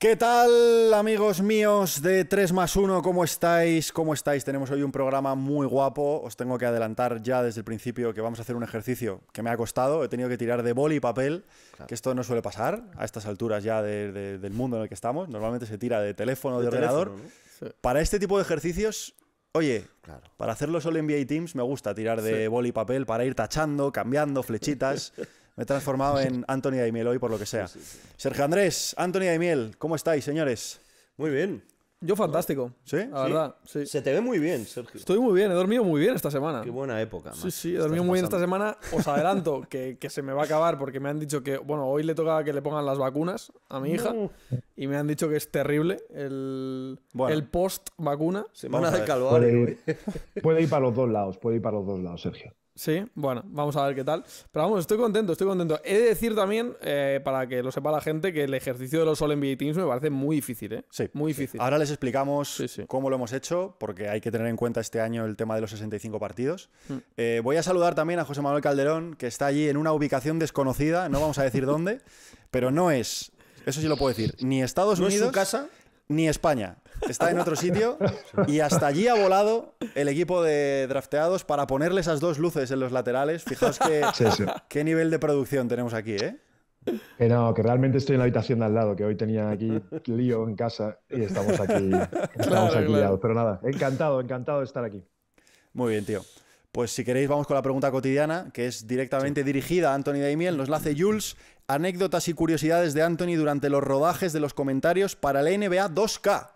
¿Qué tal amigos míos de 3 más 1? ¿Cómo estáis? ¿Cómo estáis? Tenemos hoy un programa muy guapo. Os tengo que adelantar ya desde el principio que vamos a hacer un ejercicio que me ha costado. He tenido que tirar de boli y papel, que esto no suele pasar a estas alturas ya del mundo en el que estamos. Normalmente se tira de teléfono o de, ordenador. Para este tipo de ejercicios Oye, para hacerlo solo en nba Teams me gusta tirar de boli y papel para ir tachando, cambiando, flechitas. Me he transformado en Anthony Aymiel hoy, por lo que sea. Sergio Andrés, Anthony Daimiel, ¿cómo estáis, señores? Muy bien. Yo fantástico. ¿Sí? La verdad, Se te ve muy bien, Sergio. Estoy muy bien, he dormido muy bien esta semana. Qué buena época. ¿no? Sí, sí, he dormido muy bien esta semana. Os adelanto que, se me va a acabar porque me han dicho que, bueno, hoy le toca que le pongan las vacunas a mi hija y me han dicho que es terrible el, el post vacuna. Semana de calvario. puede ir para los dos lados, puede ir para los dos lados, Sergio. Sí, bueno, vamos a ver qué tal. Pero vamos, estoy contento, estoy contento. He de decir también, eh, para que lo sepa la gente, que el ejercicio de los All NBA Teams me parece muy difícil, ¿eh? Sí. Muy difícil. Ahora les explicamos cómo lo hemos hecho, porque hay que tener en cuenta este año el tema de los 65 partidos. Mm. Eh, voy a saludar también a José Manuel Calderón, que está allí en una ubicación desconocida, no vamos a decir dónde, pero no es, eso sí lo puedo decir, ni Estados Unidos. Es su casa? ni España. Está en otro sitio y hasta allí ha volado el equipo de drafteados para ponerle esas dos luces en los laterales. Fijaos que, qué nivel de producción tenemos aquí, ¿eh? Que no, que realmente estoy en la habitación de al lado, que hoy tenía aquí lío en casa y estamos aquí, estamos Pero nada, encantado, encantado de estar aquí. Muy bien, tío. Pues si queréis vamos con la pregunta cotidiana, que es directamente dirigida a Anthony Daimiel, nos la hace Jules, anécdotas y curiosidades de Anthony durante los rodajes de los comentarios para la NBA 2K.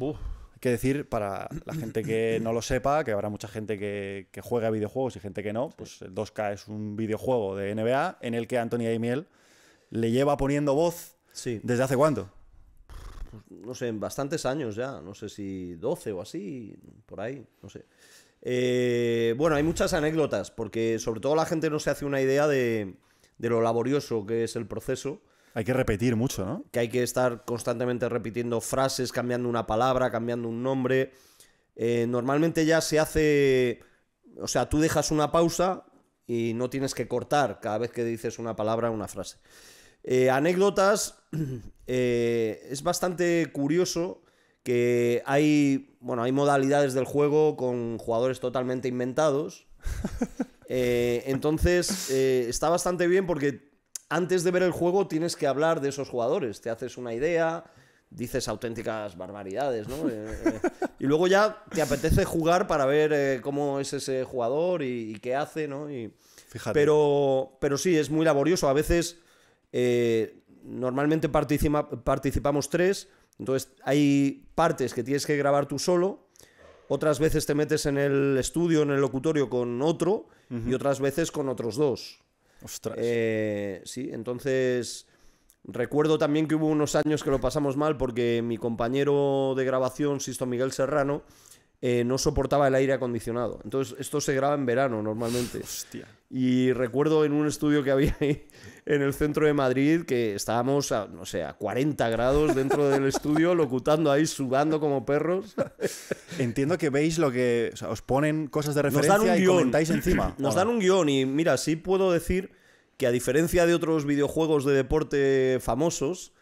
Hay que decir, para la gente que no lo sepa, que habrá mucha gente que, que juega videojuegos y gente que no, pues el 2K es un videojuego de NBA en el que Anthony Daimiel le lleva poniendo voz desde hace cuánto pues, no sé, en bastantes años ya, no sé si 12 o así, por ahí, no sé. Eh, bueno, hay muchas anécdotas, porque sobre todo la gente no se hace una idea de, lo laborioso que es el proceso. Hay que repetir mucho, ¿no? Que hay que estar constantemente repitiendo frases, cambiando una palabra, cambiando un nombre. Eh, normalmente ya se hace... O sea, tú dejas una pausa y no tienes que cortar cada vez que dices una palabra o una frase. Eh, anécdotas. es bastante curioso que hay bueno, hay modalidades del juego con jugadores totalmente inventados. Eh, entonces, eh, está bastante bien porque antes de ver el juego tienes que hablar de esos jugadores, te haces una idea, dices auténticas barbaridades, ¿no? Eh, y luego ya te apetece jugar para ver cómo es ese jugador y, qué hace, ¿no? Pero, pero sí, es muy laborioso. A veces, normalmente participamos tres entonces hay partes que tienes que grabar tú solo, otras veces te metes en el estudio, en el locutorio con otro y otras veces con otros dos. Ostras. Eh, sí, entonces recuerdo también que hubo unos años que lo pasamos mal porque mi compañero de grabación, Sisto Miguel Serrano, eh, no soportaba el aire acondicionado. Entonces, esto se graba en verano normalmente. Hostia. Y recuerdo en un estudio que había ahí en el centro de Madrid que estábamos a, no sé, a 40 grados dentro del estudio, locutando ahí, sudando como perros. Entiendo que veis lo que. os ponen cosas de referencia un y guión. comentáis encima. Nos dan un guión y mira, sí puedo decir que a diferencia de otros videojuegos de deporte famosos,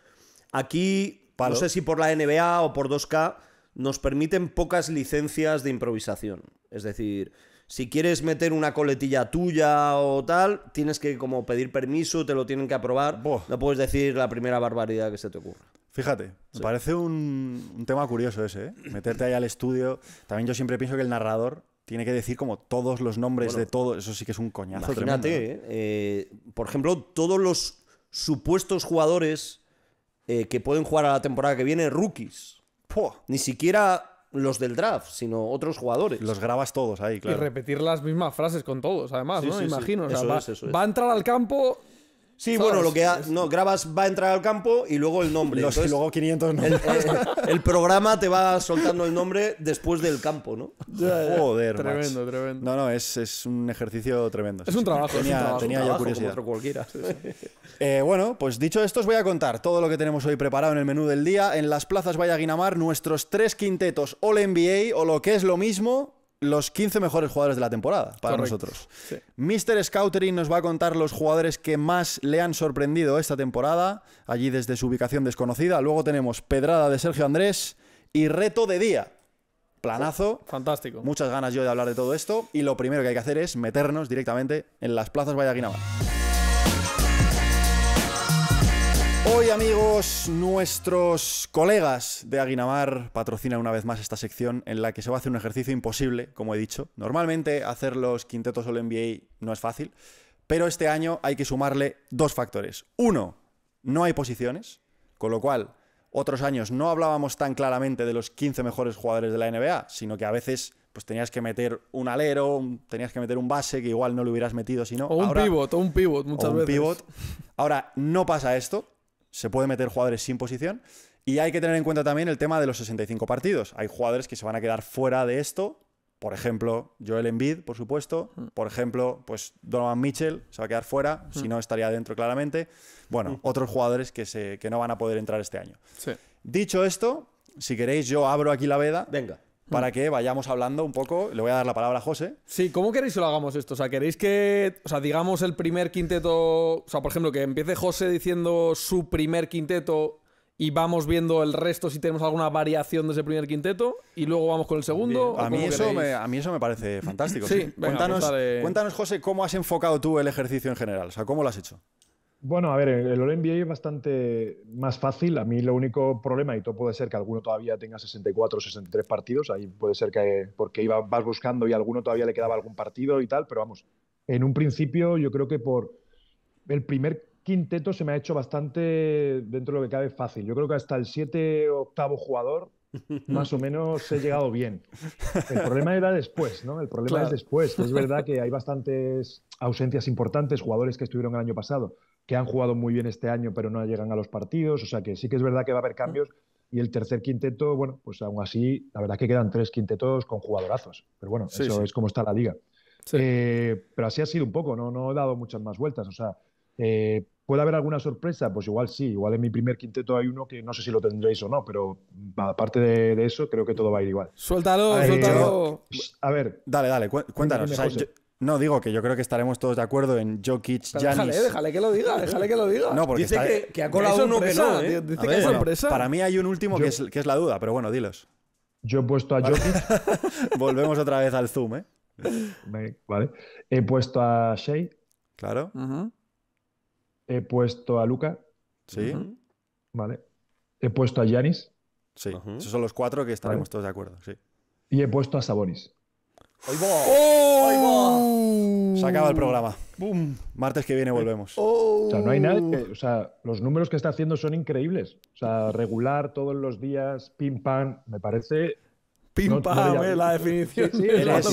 aquí, no sé si por la NBA o por 2K nos permiten pocas licencias de improvisación. Es decir, si quieres meter una coletilla tuya o tal, tienes que como pedir permiso, te lo tienen que aprobar. No puedes decir la primera barbaridad que se te ocurra. Fíjate, me parece un, tema curioso ese, ¿eh? meterte ahí al estudio. También yo siempre pienso que el narrador tiene que decir como todos los nombres de todo. Eso sí que es un coñazo. tremendo, eh, por ejemplo, todos los supuestos jugadores eh, que pueden jugar a la temporada que viene, rookies ni siquiera los del draft, sino otros jugadores. Los grabas todos ahí, claro. Y repetir las mismas frases con todos, además, ¿no? Sí, Imagino. va, a entrar al campo Sí, bueno, lo que no, grabas va a entrar al campo y luego el nombre. Y luego 500 nombres. el, programa te va soltando el nombre después del campo, ¿no? Joder, Tremendo, tremendo. No, no, es, un ejercicio tremendo. Es un trabajo. Tenía, curiosidad. otro eh, bueno, pues dicho esto, os voy a contar todo lo que tenemos hoy preparado en el menú del día. En las plazas vaya Guinamar, nuestros tres quintetos All NBA o lo que es lo mismo, los 15 mejores jugadores de la temporada para nosotros. Mister Mr. Scoutering nos va a contar los jugadores que más le han sorprendido esta temporada, allí desde su ubicación desconocida. Luego tenemos Pedrada de Sergio Andrés y Reto de Día. Planazo. Fantástico. Muchas ganas yo de hablar de todo esto. Y lo primero que hay que hacer es meternos directamente en las plazas Valladolid. Hoy amigos, nuestros colegas de Aguinamar patrocinan una vez más esta sección en la que se va a hacer un ejercicio imposible, como he dicho. Normalmente hacer los quintetos la NBA no es fácil, pero este año hay que sumarle dos factores. Uno, no hay posiciones, con lo cual otros años no hablábamos tan claramente de los 15 mejores jugadores de la NBA, sino que a veces pues tenías que meter un alero, tenías que meter un base que igual no lo hubieras metido si no. O un pivot, o un pivot muchas o un Pivot. Ahora no pasa esto, se puede meter jugadores sin posición. Y hay que tener en cuenta también el tema de los 65 partidos. Hay jugadores que se van a quedar fuera de esto. Por ejemplo, Joel Embiid, por supuesto. Mm. Por ejemplo, pues Donovan Mitchell se va a quedar fuera. Mm. Si no, estaría dentro claramente. Bueno, mm. otros jugadores que, se, no van a poder entrar este año. Dicho esto, si queréis, yo abro aquí la veda. Venga para que vayamos hablando un poco. Le voy a dar la palabra a José. Sí, ¿cómo queréis que lo hagamos esto? O sea, ¿queréis que, o sea, digamos el primer quinteto, o sea, por ejemplo, que empiece José diciendo su primer quinteto y vamos viendo el resto si tenemos alguna variación de ese primer quinteto y luego vamos con el segundo. A mí, eso me, a mí, eso me, parece fantástico. sí, pues cuéntanos, cuéntanos, José, cómo has enfocado tú el ejercicio en general, o sea, cómo lo has hecho. Bueno, a ver, el All-NBA es bastante más fácil. A mí lo único problema, y todo puede ser que alguno todavía tenga 64 o 63 partidos, ahí puede ser que porque iba, vas buscando y a alguno todavía le quedaba algún partido y tal, pero vamos, en un principio yo creo que por el primer quinteto se me ha hecho bastante, dentro de lo que cabe, fácil. Yo creo que hasta el 7 octavo jugador más o menos he llegado bien. El problema era después, ¿no? El problema es después. Es verdad que hay bastantes ausencias importantes, jugadores que estuvieron el año pasado que han jugado muy bien este año pero no llegan a los partidos, o sea que sí que es verdad que va a haber cambios y el tercer quinteto, bueno, pues aún así, la verdad que quedan tres quintetos con jugadorazos, pero bueno, eso es como está la liga. Eh, pero así ha sido un poco, ¿no? no he dado muchas más vueltas, o sea, eh, ¿puede haber alguna sorpresa? Pues igual sí, igual en mi primer quinteto hay uno que no sé si lo tendréis o no, pero aparte de, eso, creo que todo va a ir igual. Suéltalo, eh, suéltalo. a ver. Dale, dale, cuéntanos. No, digo que yo creo que estaremos todos de acuerdo en Jokic, janis Déjale, déjale que lo diga, déjale que lo diga. No, porque Dice que, ha colado uno que no, ¿eh? Dice que Para mí hay un último que es, la duda, pero bueno, dilos. Yo he puesto a Jokic, Volvemos otra vez al Zoom, ¿eh? ¿vale? He puesto a Shea, Claro, he puesto a Luca, sí, ¿vale? He puesto a Janis. sí. Esos son los cuatro que estaremos todos de acuerdo, sí. y he puesto a Sabonis. Oh. va! Se acaba el programa. Martes que viene volvemos. Oh. O sea, no hay nada. o sea, los números que está haciendo son increíbles. O sea, regular todos los días, pim pam, me parece. Pim pam, eh, la definición. eres,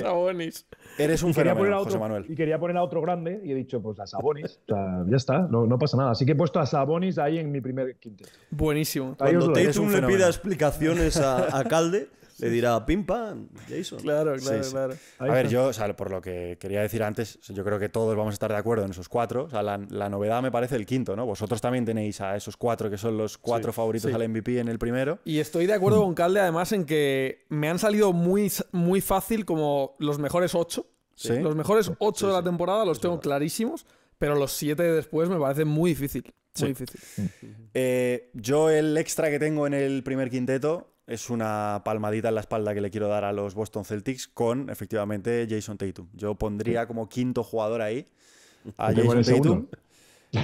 Sabonis. eres un fenómeno, Y quería poner a otro grande y he dicho, pues a Sabonis. O sea, ya está, no, pasa nada. Así que he puesto a Sabonis ahí en mi primer quinteto. Buenísimo. Cuando Tatum le pida explicaciones a Calde. le dirá pim pam, Jason. Claro, claro, claro. A ver, yo, por lo que quería decir antes, yo creo que todos vamos a estar de acuerdo en esos cuatro. O la, novedad me parece el quinto, ¿no? Vosotros también tenéis a esos cuatro que son los cuatro favoritos al MVP en el primero. Y estoy de acuerdo mm. con Calde, además, en que me han salido muy, muy fácil como los mejores ocho. Los mejores ocho de la temporada los tengo clarísimos, pero los siete después me parece muy difícil. Muy difícil. Mm. Eh, yo el extra que tengo en el primer quinteto es una palmadita en la espalda que le quiero dar a los Boston Celtics con efectivamente Jason Tatum. Yo pondría como quinto jugador ahí a Jason Tatum.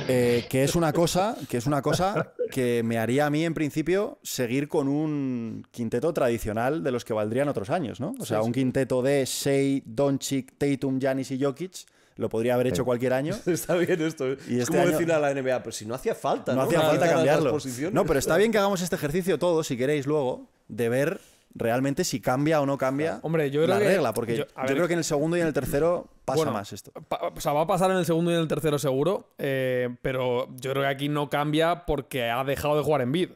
Eh, que es una cosa, que es una cosa que me haría a mí en principio seguir con un quinteto tradicional de los que valdrían otros años, ¿no? O sea, un quinteto de Shea, Doncic, Tatum, Janis y Jokic lo podría haber hecho cualquier año. está bien esto. ¿eh? Y es este como a la NBA, pero pues si no hacía falta. No, ¿no? hacía falta cambiarlo. No, pero está bien que hagamos este ejercicio todos, si queréis luego, de ver realmente si cambia o no cambia Hombre, yo la regla, porque yo, creo que en el segundo y en el tercero pasa más esto. o sea, va a pasar en el segundo y en el tercero seguro, eh, pero yo creo que aquí no cambia porque ha dejado de jugar en bid.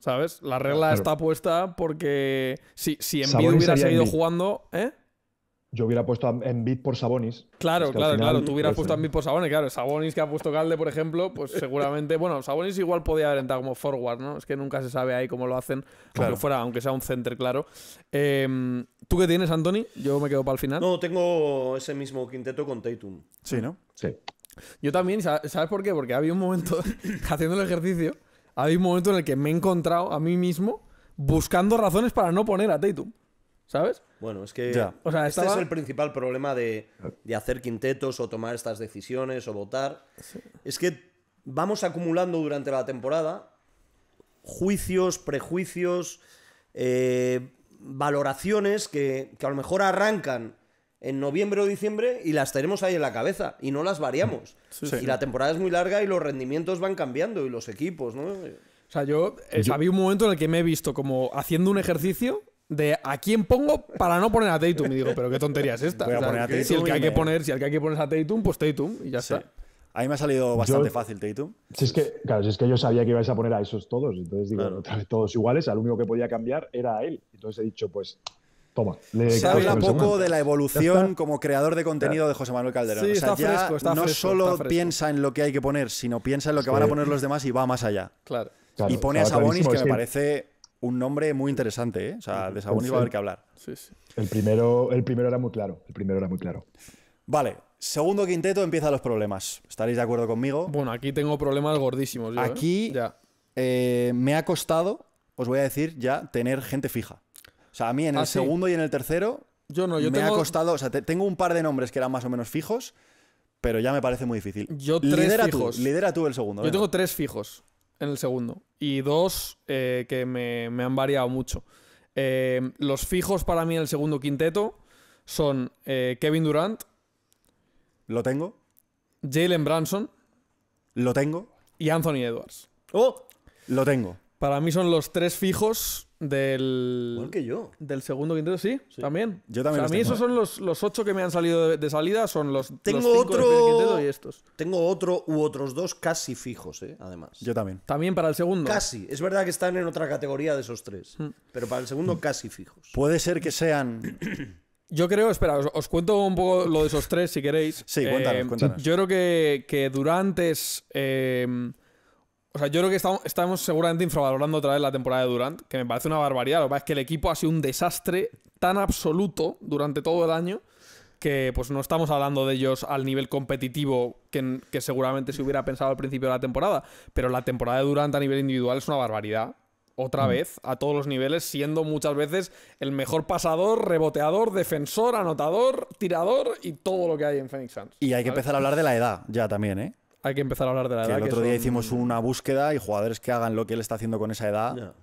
¿Sabes? La regla está puesta porque si, si en bid hubiera seguido jugando, ¿eh? yo hubiera puesto en bit por Sabonis. Claro, claro, claro. Tú hubieras puesto en Bit por Sabonis, claro. Sabonis que ha puesto Calde, por ejemplo, pues seguramente. bueno, Sabonis igual podía haber entrado como forward, ¿no? Es que nunca se sabe ahí cómo lo hacen, aunque fuera, aunque sea un center, claro. Em, ¿Tú qué tienes, Anthony? Yo me quedo para el final. No, tengo ese mismo quinteto con Tatum. Sí, ¿no? Sí. Yo también, ¿sabes por qué? Porque había un momento, haciendo el ejercicio, había un momento en el que me he encontrado a mí mismo buscando razones para no poner a Tatum. ¿Sabes? Bueno, es que O este es el principal problema de, de, hacer quintetos o tomar estas decisiones o votar. Es que vamos acumulando durante la temporada juicios, prejuicios, eh, valoraciones que, a lo mejor arrancan en noviembre o diciembre y las tenemos ahí en la cabeza y no las variamos. Y la temporada es muy larga y los rendimientos van cambiando y los equipos, ¿no? O sea, yo... Eh, había un momento en el que me he visto como haciendo un ejercicio de a quién pongo para no poner a Tatum. Y digo, pero qué tontería es esta. poner si el que hay que poner, si el que hay que poner es a Tatum, pues Tatum y ya está. A mí me ha salido bastante fácil Tatum. Si es que, claro, si es que yo sabía que ibais a poner a esos todos, entonces digo, todos iguales, al único que podía cambiar era a él. Entonces he dicho, pues Toma. se habla poco de la evolución como creador de contenido de José Manuel Calderón. o sea, ya no solo piensa en lo que hay que poner, sino piensa en lo que van a poner los demás y va más allá. y pone a Sabonis, que me parece un nombre muy interesante, ¿eh? O sea, de a haber que hablar. Sí, sí. El, primero, el primero era muy claro. El primero era muy claro. Vale, segundo quinteto empiezan los problemas. ¿Estaréis de acuerdo conmigo? Bueno, aquí tengo problemas gordísimos. ¿eh? aquí eh, me ha costado, os voy a decir ya, tener gente fija. O sea, a mí en el ah, segundo y en el tercero yo no, yo me ha costado, o sea, tengo un par de nombres que eran más o menos fijos, pero ya me parece muy difícil. Yo tres lidera fijos. Tú, lidera tú el segundo. Yo tengo tres fijos en el segundo. Y dos eh, que me, han variado mucho. Eh, los fijos para mí en el segundo quinteto son eh, Kevin Durant. Lo tengo. Jalen Branson. Lo tengo. Y Anthony Edwards. ¡Oh! Lo tengo. Para mí son los tres fijos del. Del segundo quinteto, sí, también. Yo también. a mí esos son los, ocho que me han salido de, salida, son los. Tengo otro. Del quinteto y estos. Tengo otro u otros dos casi fijos, eh, Además. Yo también. También para el segundo. Casi. Es verdad que están en otra categoría de esos tres. Mm. Pero para el segundo, mm. casi fijos. Puede ser que sean. Yo creo, espera, os, cuento un poco lo de esos tres si queréis. Sí, cuéntanos, eh, Yo creo que, Durante o sea, yo creo que estamos, seguramente infravalorando otra vez la temporada de Durant, que me parece una barbaridad. Lo que pasa es que el equipo ha sido un desastre tan absoluto durante todo el año que pues no estamos hablando de ellos al nivel competitivo que, seguramente se hubiera pensado al principio de la temporada. Pero la temporada de Durant a nivel individual es una barbaridad otra mm. vez a todos los niveles, siendo muchas veces el mejor pasador, reboteador, defensor, anotador, tirador y todo lo que hay en Phoenix Suns. Y hay que empezar a hablar de la edad ya también, ¿eh? hay que empezar a hablar de la edad. El otro día hicimos una búsqueda y jugadores que hagan lo que él está haciendo con esa edad.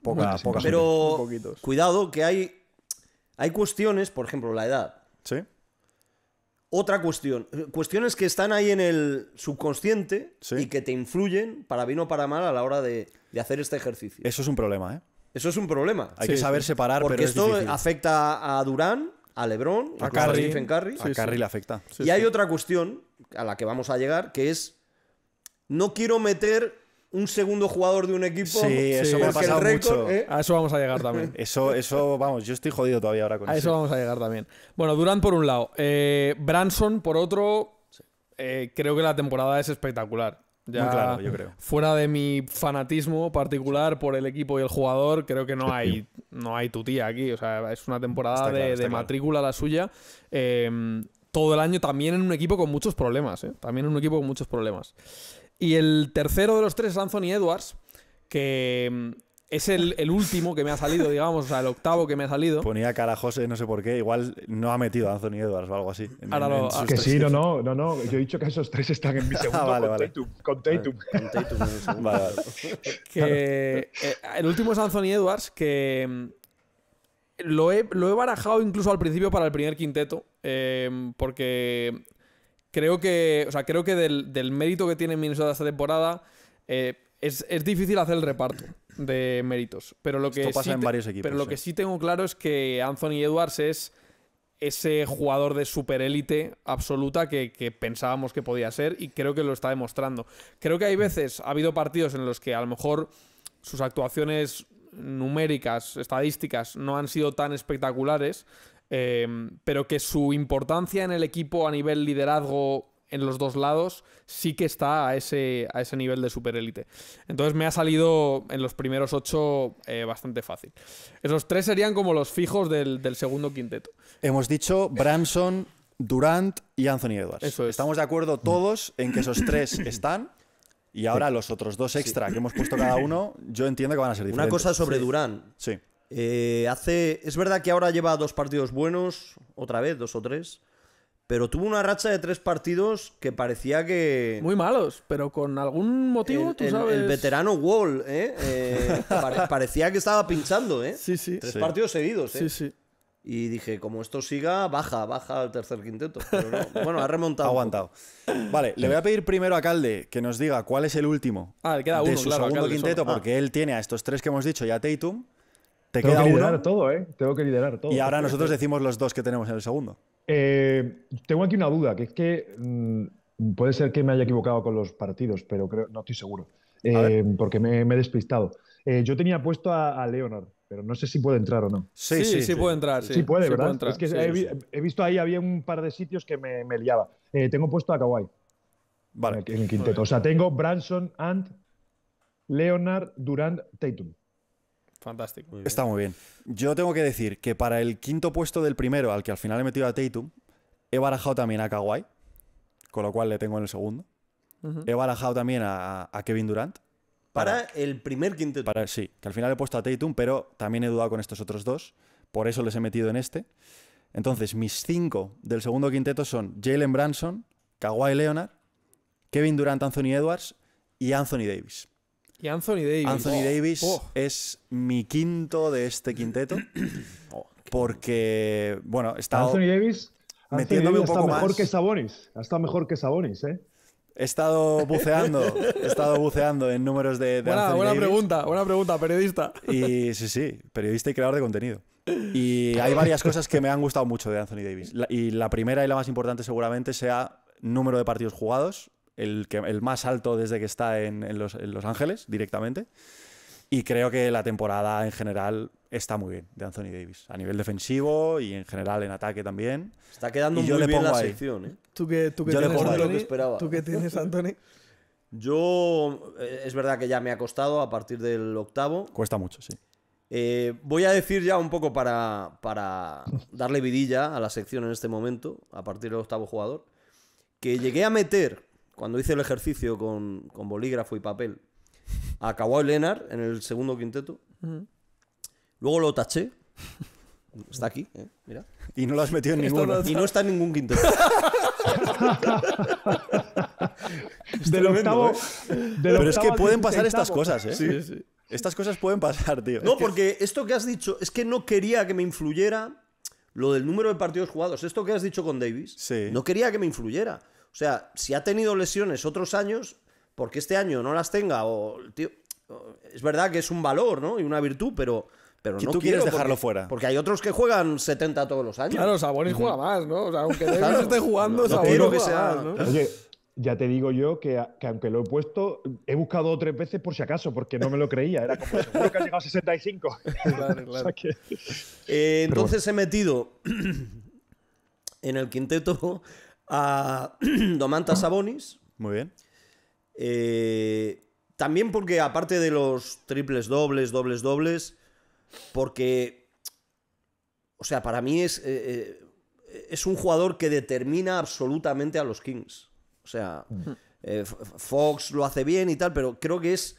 Poca, poca Pero cuidado que hay, hay cuestiones, por ejemplo, la edad. Sí. Otra cuestión, cuestiones que están ahí en el subconsciente y que te influyen para bien o para mal a la hora de, hacer este ejercicio. Eso es un problema, ¿eh? Eso es un problema. Hay que saber separar, Porque esto afecta a Durán, a LeBron, a, Curry, Stephen A Curry le afecta. y hay otra cuestión a la que vamos a llegar, que es no quiero meter un segundo jugador de un equipo. Sí, eso me ha pasado mucho. ¿eh? A eso vamos a llegar también. eso, eso, vamos, yo estoy jodido todavía ahora con eso. A eso vamos a llegar también. Bueno, Durant por un lado, eh, Branson por otro. Eh, creo que la temporada es espectacular. Ya claro, yo creo. Fuera de mi fanatismo particular por el equipo y el jugador, creo que no hay, no hay tutía aquí. O sea, es una temporada de, matrícula la suya. Em, todo el año también en un equipo con muchos problemas. ¿eh? También en un equipo con muchos problemas. Y el tercero de los tres es Anthony Edwards, que em, es el, último que me ha salido, digamos, o sea, el octavo que me ha salido. Ponía cara a José, no sé por qué, igual no ha metido a Anthony Edwards o algo así. Ahora que sí, no, no, no, yo he dicho que esos tres están en mi segundo ah, con, Tatum, con Tatum. vale, eh, el último es Anthony Edwards, que mm, lo he, barajado incluso al principio para el primer quinteto, em, porque creo que, o sea, creo que del, mérito que tiene Minnesota esta temporada, eh, es difícil hacer el reparto de méritos. Pero lo que pasa sí en varios equipos. Pero lo que eh. sí tengo claro es que Anthony Edwards es ese jugador de superélite absoluta que, pensábamos que podía ser y creo que lo está demostrando. Creo que hay veces, ha habido partidos en los que a lo mejor sus actuaciones numéricas, estadísticas, no han sido tan espectaculares, eh, pero que su importancia en el equipo a nivel liderazgo en los dos lados sí que está a ese, a ese nivel de superélite. Entonces me ha salido en los primeros ocho eh, bastante fácil. Esos tres serían como los fijos del, segundo quinteto. Hemos dicho Branson, Durant y Anthony Edwards. Eso Estamos de acuerdo todos en que esos tres están. Y ahora los otros dos extra que hemos puesto cada uno, yo entiendo que van a ser diferentes. Una cosa sobre Durant. Sí. Eh, hace, es verdad que ahora lleva dos partidos buenos, otra vez, dos o tres pero tuvo una racha de tres partidos que parecía que... Muy malos, pero con algún motivo, el, tú sabes... El veterano Wall, ¿eh? eh parecía que estaba pinchando, ¿eh? Sí, sí. Tres partidos seguidos, ¿eh? Sí, sí. Y dije, como esto siga, baja, baja al tercer quinteto. Pero Bueno, ha remontado. ha aguantado. Vale, le voy a pedir primero a Calde que nos diga cuál es el último ah, le queda uno, de su segundo quinteto, ah. porque él tiene a estos tres que hemos dicho y a Tatum. Te Tengo queda que liderar todo, ¿eh? Tengo que liderar todo. Y ahora nosotros este- decimos los dos que tenemos en el segundo. Eh, tengo aquí una duda, que es que mm, puede ser que me haya equivocado con los partidos, pero no estoy seguro, eh, porque me, he despistado. Eh, yo tenía puesto a, Leonard, pero no sé si puede entrar o no. Sí, sí, sí, puede entrar. Sí, puede, ¿verdad? es que he, visto ahí, había un par de sitios que me, liaba. tengo puesto a Kawhi. Vale. En el quinteto. O sea, tengo Branson, and Leonard, Durant, Tatum. Fantástico. Está muy bien. Yo tengo que decir que para el quinto puesto del primero, al que al final he metido a Tatum, he barajado también a Kawhi, con lo cual le tengo en el segundo. He barajado también a, Kevin Durant. Para, el primer quinteto. Para, sí, que al final he puesto a Tatum, pero también he dudado con estos otros dos. Por eso les he metido en este. Entonces, mis cinco del segundo quinteto son Jalen Branson, Kawhi Leonard, Kevin Durant, Anthony Edwards y Anthony Davis. Y Anthony Davis. Anthony oh. Davis oh. es mi quinto de este quinteto. Oh. Porque, bueno, está. Anthony Davis. Metiéndome Anthony Davis un mejor que Sabonis. Ha estado mejor que Sabonis, ¿eh? He estado buceando, he estado buceando en números de, de buena, pregunta, buena pregunta, periodista. Y sí, sí, periodista y creador de contenido. Y hay varias cosas que me han gustado mucho de Anthony Davis. y la primera y la más importante seguramente sea número de partidos jugados, el, que, el más alto desde que está en, en, los, en, los, Ángeles directamente. Y creo que la temporada en general está muy bien de Anthony Davis, a nivel defensivo y en general en ataque también. Está quedando muy bien la sección, ¿eh? ¿Tú que, tú lo que esperaba. ¿Tú qué tienes, Anthony? Yo, eh, es verdad que ya me ha costado a partir del octavo. Cuesta mucho, sí. Eh, voy a decir ya un poco para, para, darle vidilla a la sección en este momento, a partir del octavo jugador, que llegué a meter cuando hice el ejercicio con, con bolígrafo y papel acabó el Enar en el segundo quinteto, luego lo taché. Está aquí, ¿eh? mira. Y no lo has metido en ninguno. Y no está en ningún quinteto. De lo ¿eh? Pero es que pueden pasar estas cosas, ¿eh? Sí, sí. Estas cosas pueden pasar, tío. No, porque esto que has dicho es que no quería que me influyera lo del número de partidos jugados. Esto que has dicho con Davis, no quería que me influyera. O sea, si ha tenido lesiones otros años, porque este año no las tenga, o es verdad que es un valor, ¿no? Y una virtud, pero pero no quieres dejarlo fuera. Porque hay otros que juegan 70 todos los años. Claro, Sabonis juega más, ¿no? O sea, aunque esté jugando, no, Sabonis sea, Oye, ya te digo yo que, aunque lo he puesto, he buscado tres veces por si acaso, porque no me lo creía. Era como, que ha llegado a 65. Eh, entonces he metido en el quinteto a Domantas Sabonis. Muy bien. Eh, también porque, aparte de los triples dobles, dobles dobles, porque. O sea, para mí es. Eh, eh, es un jugador que determina absolutamente a los Kings. O sea, Fox lo hace bien y tal, pero creo que es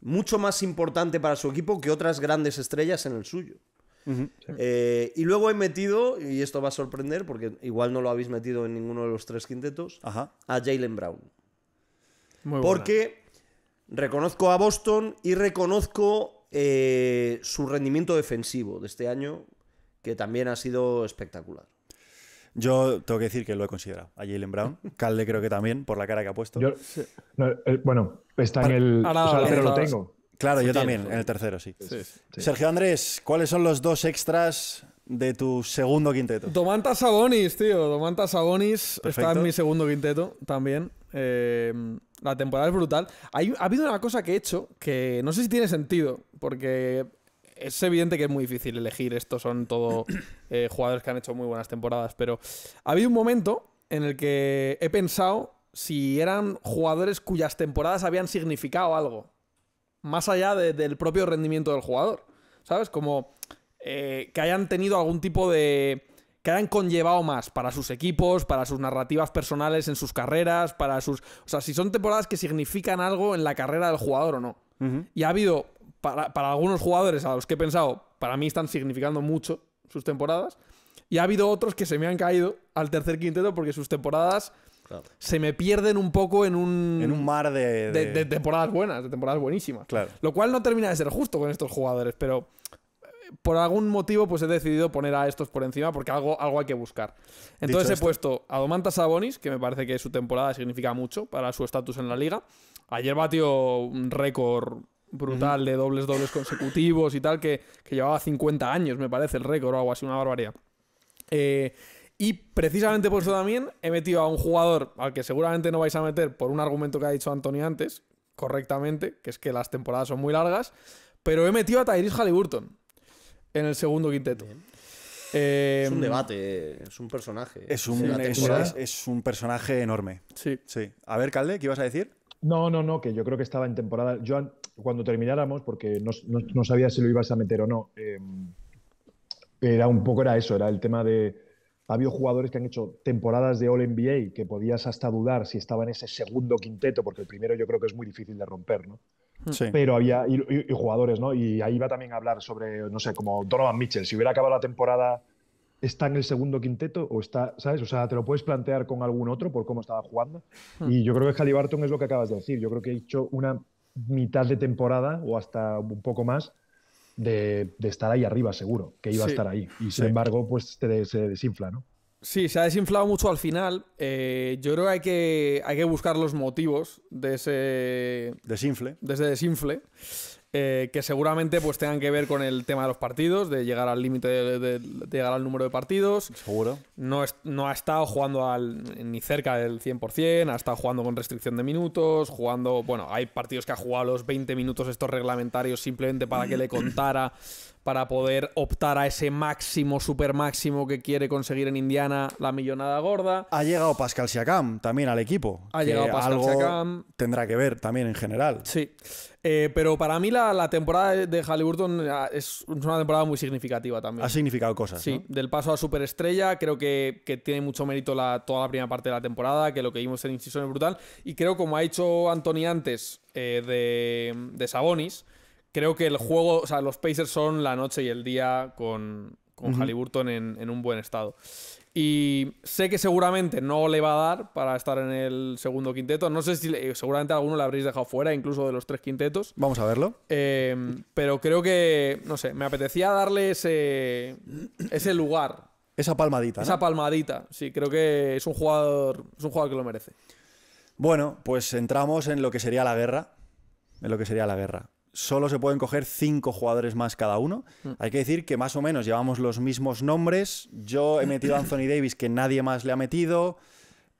mucho más importante para su equipo que otras grandes estrellas en el suyo. Eh, y luego he metido, y esto va a sorprender porque igual no lo habéis metido en ninguno de los tres quintetos, a Jalen Brown. porque reconozco a Boston y reconozco eh, su rendimiento defensivo de este año, que también ha sido espectacular. Yo tengo que decir que lo he considerado a Jalen Brown. Calde creo que también, por la cara que ha puesto. Eh, bueno, está en el. pero lo tengo. Claro, yo también, en el tercero, sí. Sergio Andrés, ¿cuáles son los dos extras de tu segundo quinteto? Domantas Sabonis, tío. Domantas Sabonis está en mi segundo quinteto también. Eh, la temporada es brutal. ha habido una cosa que he hecho que no sé si tiene sentido, porque es evidente que es muy difícil elegir. Estos son todos eh, jugadores que han hecho muy buenas temporadas, pero ha habido un momento en el que he pensado si eran jugadores cuyas temporadas habían significado algo más allá del propio rendimiento del jugador. ¿Sabes? Como eh, que hayan tenido algún tipo de... que hayan conllevado más para sus equipos, para sus narrativas personales en sus carreras, para sus... O sea, si son temporadas que significan algo en la carrera del jugador o no. Y ha habido, para, para algunos jugadores a los que he pensado, para mí están significando mucho sus temporadas. Y ha habido otros que se me han caído al tercer quinteto porque sus temporadas se me pierden un poco en un. mar de temporadas buenas, de temporadas buenísimas. Claro. Lo cual no termina de ser justo con estos jugadores, pero. Eh, por algún motivo, pues he decidido poner a estos por encima porque algo, algo hay que buscar. Entonces he puesto a Domantas Sabonis, que me parece que su temporada significa mucho para su estatus en la liga. Ayer batió un récord brutal de dobles dobles consecutivos y tal, que, que llevaba 50 años, me parece, el récord o algo así, una barbaridad. Eh, y precisamente por eso también he metido a un jugador al que seguramente no vais a meter por un argumento que ha dicho Antonio antes, correctamente, que es que las temporadas son muy largas, pero he metido a Tyrese Halliburton en el segundo quinteto. Eh, es un debate, es un personaje. Es un, es, un personaje enorme. Sí. sí. A ver, Calde, ¿qué ibas a decir? No, no, no, que yo creo que estaba en temporada. Yo cuando termináramos, porque no, sabía si lo ibas a meter o no, eh, era un poco era eso, era el tema de ha habido jugadores que han hecho temporadas de All NBA que podías hasta dudar si estaba en ese segundo quinteto, porque el primero yo creo que es muy difícil de romper, ¿no? Hmm. Sí. Pero había y, jugadores, ¿no? Y ahí va también a hablar sobre, no sé, como Donovan Mitchell. Si hubiera acabado la temporada, ¿está en el segundo quinteto o está, ¿sabes? O sea, te lo puedes plantear con algún otro por cómo estaba jugando. Hmm. Y yo creo que Halliburton es lo que acabas de decir. Yo creo que he hecho una mitad de temporada o hasta un poco más de, estar ahí arriba, seguro, que iba a estar ahí. Y sin embargo, pues se desinfla, ¿no? Sí, se ha desinflado mucho al final. Eh, yo creo que hay, que hay que buscar los motivos de ese. Desinfle. De ese desinfle. Eh, que seguramente pues tengan que ver con el tema de los partidos, de llegar al límite, de, llegar al número de partidos. Seguro. No, no ha estado jugando ni cerca del 100%, ha estado jugando con restricción de minutos, jugando, bueno, hay partidos que ha jugado los 20 minutos estos reglamentarios simplemente para que le contara para poder optar a ese máximo, super máximo que quiere conseguir en Indiana la millonada gorda. Ha llegado Pascal Siakam también al equipo. Ha llegado Pascal Siakam. Tendrá que ver también en general. Sí. Eh, pero para mí la, temporada de Halliburton ah, es una temporada muy significativa también. Ha significado cosas. Sí, del paso a superestrella, creo que, tiene mucho mérito la, toda la primera parte de la temporada, que lo que vimos en Incision brutal. Y creo, como ha hecho Anthony antes eh, de, de Sabonis, creo que el juego, o sea, los Pacers son la noche y el día con, con Halliburton en, un buen estado. Y sé que seguramente no le va a dar para estar en el segundo quinteto. No sé si seguramente alguno le habréis dejado fuera, incluso de los tres quintetos. Vamos a verlo. Eh, pero creo que, no sé, me apetecía darle ese, ese lugar. Esa palmadita. Esa palmadita, sí, creo que es un jugador, es un jugador que lo merece. Bueno, pues entramos en lo que sería la guerra. En lo que sería la guerra solo se pueden coger cinco jugadores más cada uno. Mm. Hay que decir que más o menos llevamos los mismos nombres. Yo he metido a Anthony Davis, que nadie más le ha metido.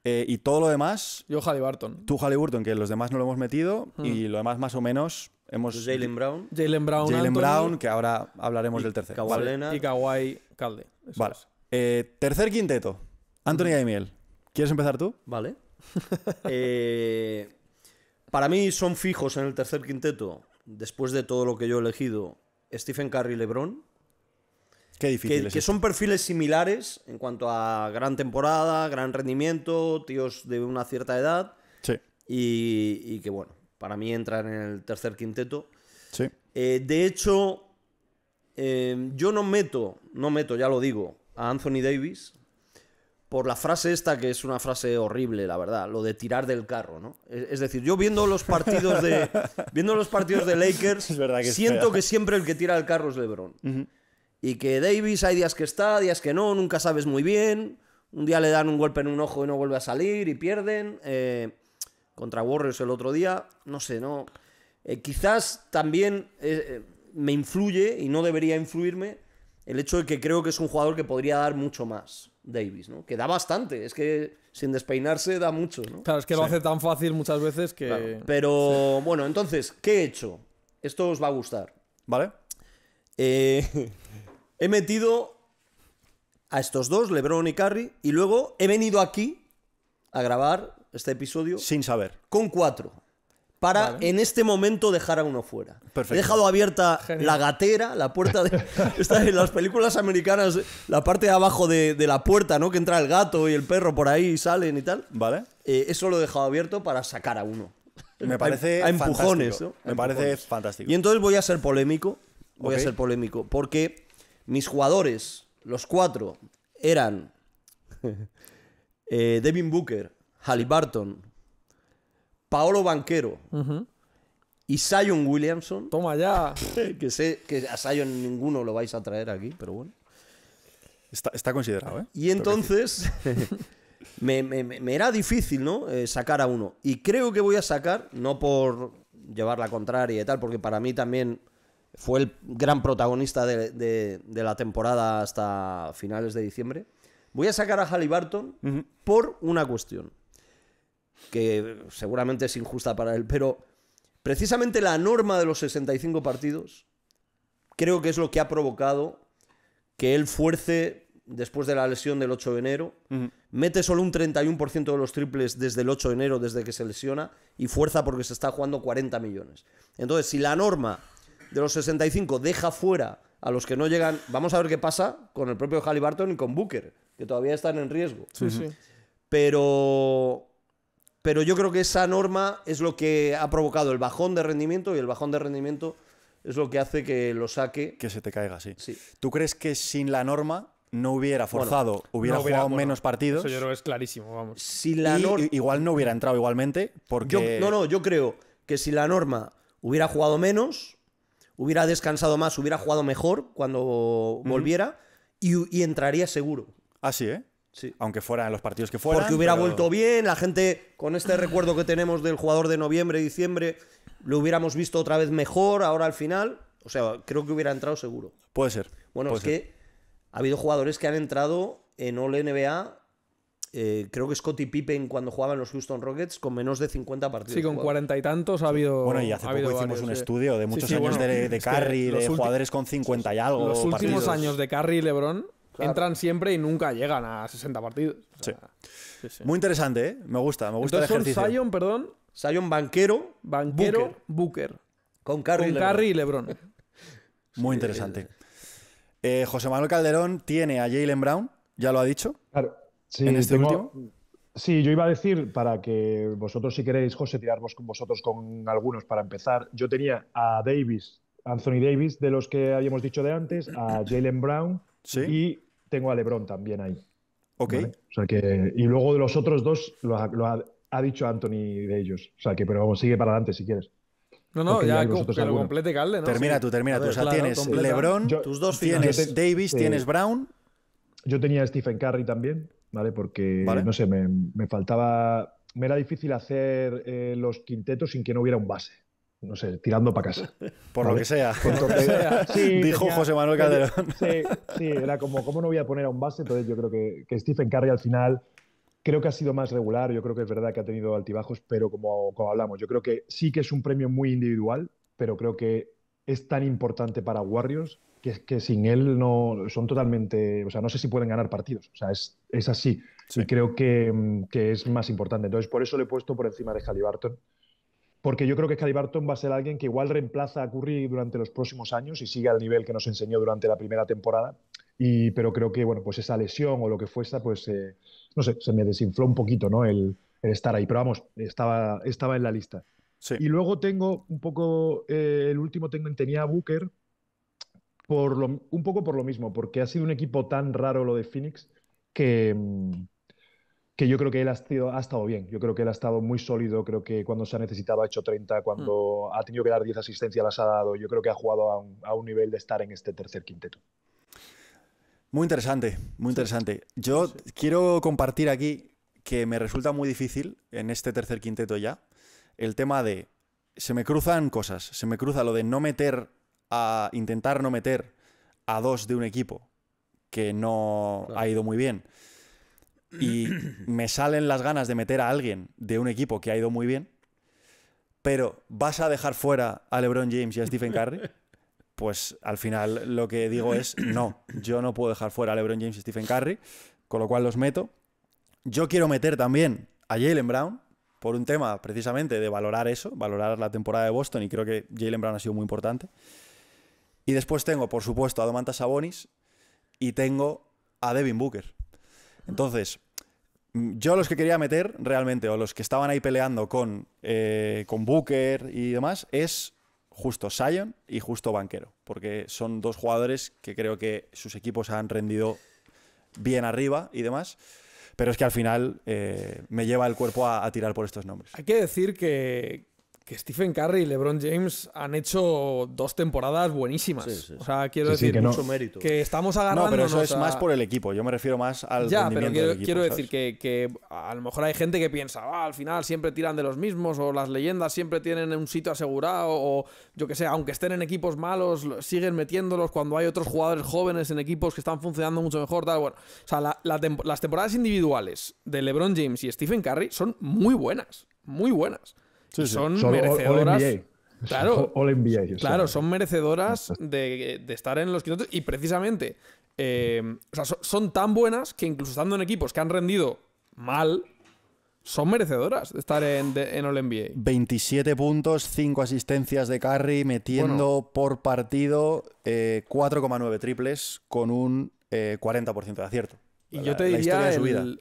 Eh, y todo lo demás. Yo, Halliburton. Tú, Halliburton, que los demás no lo hemos metido. Mm. Y lo demás, más o menos, hemos. Pues Jalen Brown. Jalen Brown. Jalen Brown, que ahora hablaremos del tercer. Y Kawhi Calde. Vale. Eh, tercer quinteto. Anthony mm. ¿Quieres empezar tú? Vale. Eh, para mí son fijos en el tercer quinteto después de todo lo que yo he elegido, Stephen Curry LeBron. Qué difícil. Que, que son perfiles similares en cuanto a gran temporada, gran rendimiento, tíos de una cierta edad. Sí. Y, que, bueno, para mí entra en el tercer quinteto. Sí. Eh, de hecho, eh, yo no meto, no meto, ya lo digo, a Anthony Davis por la frase esta, que es una frase horrible, la verdad, lo de tirar del carro, ¿no? Es decir, yo viendo los partidos de, viendo los partidos de Lakers, siento que siempre el que tira el carro es LeBron. Y que Davis hay días que está, días que no, nunca sabes muy bien. Un día le dan un golpe en un ojo y no vuelve a salir y pierden. Eh, contra Warriors el otro día, no sé, no. Eh, quizás también eh, me influye, y no debería influirme, el hecho de que creo que es un jugador que podría dar mucho más, Davis, ¿no? Que da bastante, es que sin despeinarse da mucho, ¿no? Claro, es que lo hace tan fácil muchas veces que... pero bueno, entonces, ¿qué he hecho? Esto os va a gustar. ¿Vale? Eh, he metido a estos dos, Lebron y Curry, y luego he venido aquí a grabar este episodio... Sin saber. Con cuatro para en este momento dejar a uno fuera. He dejado abierta la gatera, la puerta de... Está en las películas americanas, la parte de abajo de, la puerta, ¿no? Que entra el gato y el perro por ahí y salen y tal. Vale. Eh, eso lo he dejado abierto para sacar a uno. Me parece a, empujones, Me parece fantástico. Y entonces voy a ser polémico. Voy a ser polémico. Porque mis jugadores, los cuatro, eran eh, Devin Booker, Halliburton, Paolo Banquero y Sion Williamson. Toma ya. que sé que a Sion ninguno lo vais a traer aquí, pero bueno. Está, considerado, ¿eh? Y entonces me, era difícil, ¿no? Eh, sacar a uno. Y creo que voy a sacar, no por llevar la contraria y tal, porque para mí también fue el gran protagonista de, la temporada hasta finales de diciembre. Voy a sacar a Halliburton por una cuestión que seguramente es injusta para él, pero precisamente la norma de los 65 partidos creo que es lo que ha provocado que él fuerce después de la lesión del 8 de enero, mete solo un 31% de los triples desde el 8 de enero, desde que se lesiona, y fuerza porque se está jugando 40 millones. Entonces, si la norma de los 65 deja fuera a los que no llegan, vamos a ver qué pasa con el propio Halliburton y con Booker, que todavía están en riesgo. Sí, Pero pero yo creo que esa norma es lo que ha provocado el bajón de rendimiento y el bajón de rendimiento es lo que hace que lo saque. Que se te caiga, sí. ¿Tú crees que sin la norma no hubiera forzado, hubiera, jugado menos partidos? Eso yo creo que es clarísimo, vamos. Si la Igual no hubiera entrado igualmente porque... Yo, no, no, yo creo que si la norma hubiera jugado menos, hubiera descansado más, hubiera jugado mejor cuando volviera y, entraría seguro. Ah, sí, ¿eh? Sí. Aunque en los partidos que fueran. Porque hubiera vuelto bien, la gente, con este recuerdo que tenemos del jugador de noviembre, diciembre, lo hubiéramos visto otra vez mejor ahora al final. O sea, creo que hubiera entrado seguro. Puede ser. Bueno, es que ha habido jugadores que han entrado en All NBA. Eh, creo que Scotty Pippen cuando jugaba en los Houston Rockets con menos de 50 partidos. Sí, con cuarenta y tantos ha habido. Bueno, y hace poco hicimos un eh. estudio de muchos años de, de Curry, de jugadores con 50 y algo. Los últimos años de Curry y LeBron Entran siempre y nunca llegan a 60 partidos. sí. Muy interesante, ¿eh? Me gusta, me gusta Entonces el Sion, perdón. Sion banquero. Banquero, Booker. Con Carrie y Lebron. Muy interesante. Eh, José Manuel Calderón tiene a Jalen Brown, ya lo ha dicho. Claro. Sí, en este Sí, yo iba a decir, para que vosotros, si queréis, José, tirarvos con vosotros con algunos para empezar. Yo tenía a Davis, Anthony Davis, de los que habíamos dicho de antes, a Jalen Brown y tengo a Lebron también ahí. Ok. O sea que, y luego de los otros dos lo, ha, dicho Anthony de ellos. O sea que, pero vamos, sigue para adelante si quieres. No, no, ya, que lo complete Calde, ¿no? Termina tú, termina tú. o sea, tienes Lebron, tus dos tienes Davis, eh, tienes Brown. Yo tenía a Stephen Curry también, ¿vale? Porque, no sé, me, faltaba... Me era difícil hacer eh, los quintetos sin que no hubiera un base no sé, tirando para casa. Por lo que sea. Dijo José Manuel Calderón. Sí, era como, ¿cómo no voy a poner a un base? Entonces yo creo que, Stephen Curry al final creo que ha sido más regular, yo creo que es verdad que ha tenido altibajos, pero como, como hablamos, yo creo que sí que es un premio muy individual, pero creo que es tan importante para Warriors que, que sin él no son totalmente, o sea, no sé si pueden ganar partidos, o sea, es, así. Y creo que, que, es más importante. Entonces, por eso le he puesto por encima de Halliburton porque yo creo que Calibarton va a ser alguien que igual reemplaza a Curry durante los próximos años y sigue al nivel que nos enseñó durante la primera temporada. Y, pero creo que bueno, pues esa lesión o lo que fuese, pues eh, no sé, se me desinfló un poquito ¿no? el, estar ahí. Pero vamos, estaba, estaba en la lista. Y luego tengo un poco, eh, el último tengo, tenía a Booker, por un poco por lo mismo, porque ha sido un equipo tan raro lo de Phoenix que, mm, que yo creo que él ha, sido, ha, estado bien, yo creo que él ha estado muy sólido, creo que cuando se ha necesitado ha hecho 30, cuando hmm. ha tenido que dar 10 asistencias las ha dado, yo creo que ha jugado a un, nivel de estar en este tercer quinteto. Muy interesante, muy interesante. Yo quiero compartir aquí que me resulta muy difícil en este tercer quinteto ya el tema de se me cruzan cosas, se me cruza lo de no meter a intentar no meter a dos de un equipo que no ha ido muy bien y me salen las ganas de meter a alguien de un equipo que ha ido muy bien, pero vas a dejar fuera a LeBron James y a Stephen Curry, pues al final lo que digo es, no, yo no puedo dejar fuera a LeBron James y Stephen Curry, con lo cual los meto. Yo quiero meter también a Jalen Brown, por un tema precisamente de valorar eso, valorar la temporada de Boston, y creo que Jalen Brown ha sido muy importante. Y después tengo, por supuesto, a Domantas Sabonis y tengo a Devin Booker. Entonces, mm, yo los que quería meter realmente, o los que estaban ahí peleando con, eh, con Booker y demás, es justo Sion y justo Banquero, porque son dos jugadores que creo que sus equipos han rendido bien arriba y demás. Pero es que al final eh, me lleva el cuerpo a, tirar por estos nombres. Hay que decir que, que Stephen Curry y LeBron James han hecho dos temporadas buenísimas. o sea, quiero decir que estamos agarrando. No, pero eso es más por el equipo. Yo me refiero más al ya, rendimiento pero quiero, del equipo, quiero decir que, a lo mejor hay gente que piensa, ah, al final siempre tiran de los mismos o las leyendas siempre tienen un sitio asegurado o yo que sé, aunque estén en equipos malos siguen metiéndolos cuando hay otros jugadores jóvenes en equipos que están funcionando mucho mejor. bueno, o sea, las temporadas individuales de LeBron James y Stephen Curry son muy buenas, muy buenas son, merecedoras. Claro, son merecedoras de, estar en los 500 y precisamente eh, son, tan buenas que incluso estando en equipos que han rendido mal, son merecedoras de estar en, en All NBA. 27 puntos, 5 asistencias de carry, metiendo por partido 4,9 eh, triples con un 40% eh, de acierto. Y yo, te diría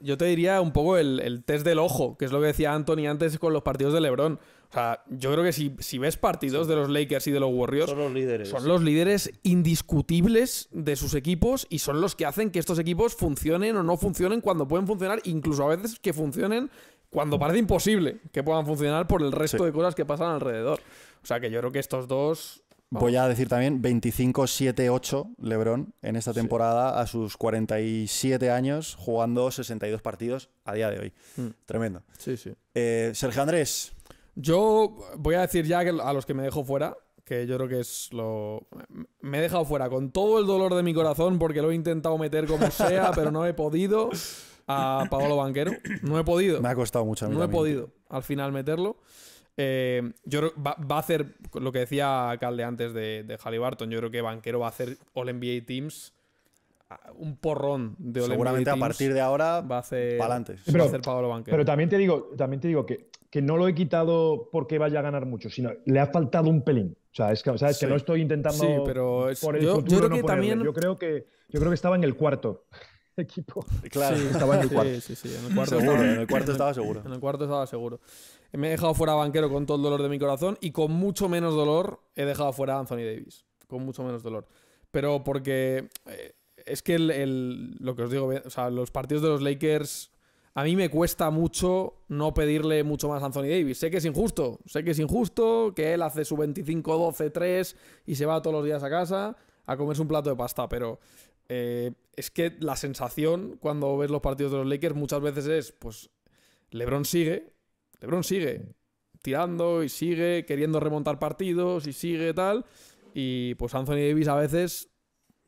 yo te diría un poco el, test del ojo, que es lo que decía Anthony antes con los partidos de LeBron. O sea, yo creo que si, si ves partidos de los Lakers y de los Warriors, son los líderes. Son los líderes indiscutibles de sus equipos y son los que hacen que estos equipos funcionen o no funcionen cuando pueden funcionar, incluso a veces que funcionen cuando parece imposible que puedan funcionar por el resto de cosas que pasan alrededor. O sea, que yo creo que estos dos Voy a decir también 25-7-8 Lebron en esta temporada a sus 47 años jugando 62 partidos a día de hoy. Mm. Tremendo. Sí, sí. Eh, Sergio Andrés. Yo voy a decir ya a los que me dejo fuera, que yo creo que es lo... Me he dejado fuera con todo el dolor de mi corazón porque lo he intentado meter como sea, pero no he podido a Paolo Banquero. No he podido. Me ha costado mucho a mí No he podido al final meterlo. Eh, yo va, a hacer lo que decía Calde antes de, de Halliburton. Yo creo que Banquero va a hacer All NBA Teams. Un porrón de All Seguramente a partir de ahora va a hacer, Pero, Pablo Banquero. Pero también te digo, también te digo que, que no lo he quitado porque vaya a ganar mucho, sino le ha faltado un pelín. O sea, es que, ¿sabes? que no estoy intentando. pero yo, creo que también. Yo creo que, yo creo que estaba en el cuarto equipo. Claro, sí, estaba en el cuarto. Sí, sí, en el cuarto estaba seguro. En el cuarto estaba seguro. Me he dejado fuera Banquero con todo el dolor de mi corazón y con mucho menos dolor he dejado fuera a Anthony Davis. Con mucho menos dolor. Pero porque eh, es que el, lo que os digo, o sea, los partidos de los Lakers a mí me cuesta mucho no pedirle mucho más a Anthony Davis. Sé que es injusto, sé que es injusto, que él hace su 25-12-3 y se va todos los días a casa a comerse un plato de pasta, pero eh, es que la sensación cuando ves los partidos de los Lakers muchas veces es, pues, Lebron sigue, LeBron sigue tirando y sigue queriendo remontar partidos y sigue tal. Y pues Anthony Davis a veces,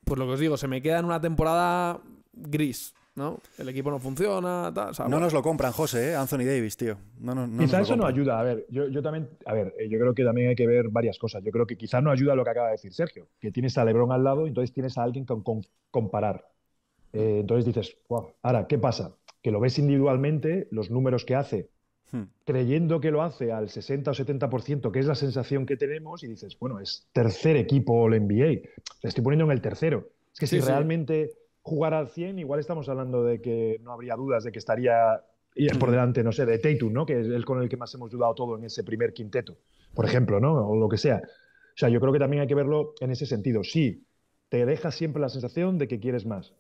pues lo que os digo, se me queda en una temporada gris. ¿no? El equipo no funciona, tal, No nos lo compran, José, ¿eh? Anthony Davis, tío. No, eso no ayuda. A ver, yo, también, a ver, eh, yo creo que también hay que ver varias cosas. Yo creo que quizás no ayuda lo que acaba de decir Sergio, que tienes a Lebron al lado, y entonces tienes a alguien con, comparar. Eh, entonces dices, wow, ahora, ¿qué pasa? Que lo ves individualmente, los números que hace, Hmm. creyendo que lo hace al 60 o 70%, que es la sensación que tenemos, y dices, bueno, es tercer equipo el NBA. Le estoy poniendo en el tercero. Es que si realmente jugara al 100, igual estamos hablando de que no habría dudas de que estaría por hmm. delante, no sé, de Tatum, ¿no? Que es el con el que más hemos dudado todo en ese primer quinteto, por ejemplo, ¿no? O lo que sea. O sea, yo creo que también hay que verlo en ese sentido. Sí, te deja siempre la sensación de que quieres más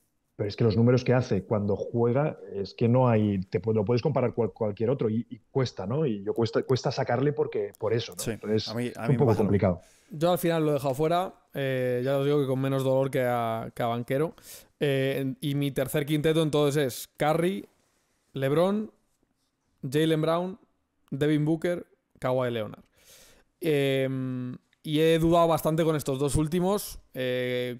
pero es que los números que hace cuando juega es que no hay, te, lo puedes comparar con cualquier otro y, cuesta, ¿no? Y yo cuesta, cuesta sacarle porque por eso, ¿no? Entonces a es un poco complicado. Yo al final lo he dejado fuera, eh, ya os digo que con menos dolor que a, que a Banquero. Eh, y mi tercer quinteto entonces es Curry, LeBron, Jalen Brown, Devin Booker, Kawhi Leonard. Em, y he dudado bastante con estos dos últimos. Eh,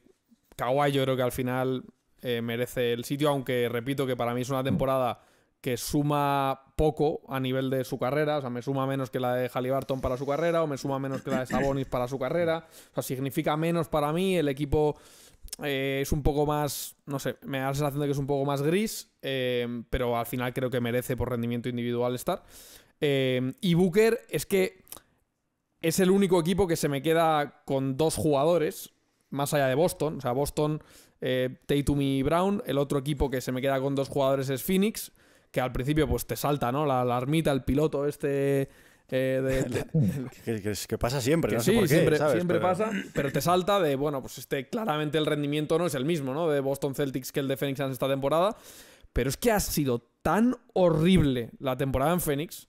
Kawhi yo creo que al final eh, merece el sitio, aunque repito que para mí es una temporada que suma poco a nivel de su carrera, o sea, me suma menos que la de Halliburton para su carrera, o me suma menos que la de Sabonis para su carrera, o sea, significa menos para mí, el equipo eh, es un poco más, no sé, me da la sensación de que es un poco más gris, eh, pero al final creo que merece por rendimiento individual estar. y Booker es que es el único equipo que se me queda con dos jugadores, más allá de Boston, o sea, Boston eh, Tatum y Brown. El otro equipo que se me queda con dos jugadores es Phoenix, que al principio pues te salta, ¿no? La, armita, el piloto este... Eh, que, pasa siempre, no sí, siempre, pasa, pero te salta de, bueno, pues este claramente el rendimiento no es el mismo, ¿no? De Boston Celtics que el de Phoenix en esta temporada, pero es que ha sido tan horrible la temporada en Phoenix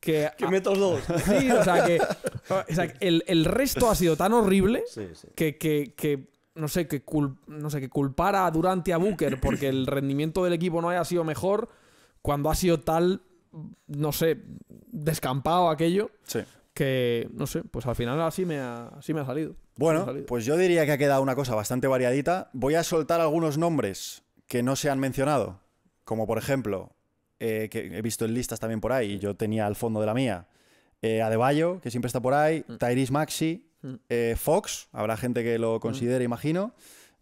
que... Que meto dos. o sea, que o sea, el, resto ha sido tan horrible que, no sé, que no sé, que culpara a Durante a Booker porque el rendimiento del equipo no haya sido mejor cuando ha sido tal, no sé, descampado aquello. Que, no sé, pues al final así me ha, así me ha salido. Bueno, pues yo diría que ha quedado una cosa bastante variadita. Voy a soltar algunos nombres que no se han mencionado, como por ejemplo, eh, que he visto en listas también por ahí, y yo tenía al fondo de la mía, eh, Adebayo, que siempre está por ahí, mm. Tyrese Maxi, Mm. Eh, Fox, habrá gente que lo mm. considere, imagino.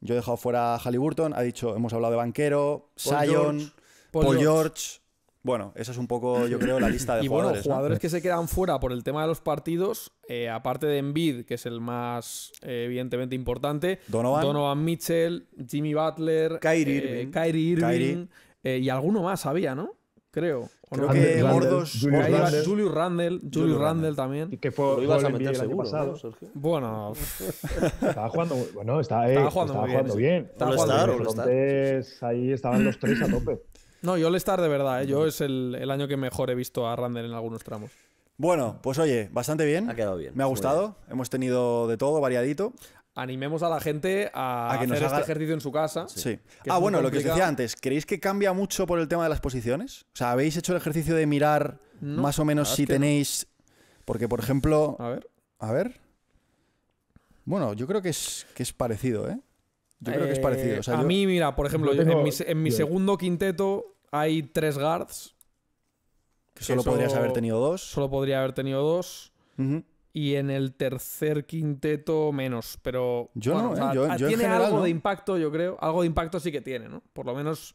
Yo he dejado fuera a Halliburton, ha dicho, hemos hablado de Banquero, Sion, Paul, George. Bueno, esa es un poco, yo creo, la lista de y jugadores. jugadores que se quedan fuera por el tema de los partidos, eh, aparte de Embiid, que es el más eh, evidentemente importante, Donovan, Mitchell, Jimmy Butler, Kyrie Irving, y alguno más había, ¿no? creo. creo que Mordos, Julius Randle, Julius Randall, también. Y que fue, lo ibas a meter seguro, Sergio? Bueno, estaba jugando, bueno, estaba, estaba jugando, muy eh, bien. bien. Estaba jugando bien. Entonces ahí estaban los tres a tope. No, yo all estar de verdad, ¿eh? yo es el, el, año que mejor he visto a Randall en algunos tramos. Bueno, pues oye, bastante bien. Ha quedado bien. Me ha gustado. Hemos tenido de todo, variadito animemos a la gente a, hacer este ejercicio en su casa. Sí. Ah, bueno, lo que os decía antes, ¿creéis que cambia mucho por el tema de las posiciones? O sea, ¿habéis hecho el ejercicio de mirar más o menos si tenéis. Porque, por ejemplo. A ver. A ver. Bueno, yo creo que es, que es parecido, ¿eh? Yo creo que es eh, parecido. a mí, mira, por ejemplo, en mi, segundo quinteto hay tres guards. Que solo podrías haber tenido dos. Solo podría haber tenido dos y en el tercer quinteto menos, pero yo no, ¿eh? yo, ah, tiene algo de impacto, yo creo, algo de impacto sí que tiene, ¿no? Por lo menos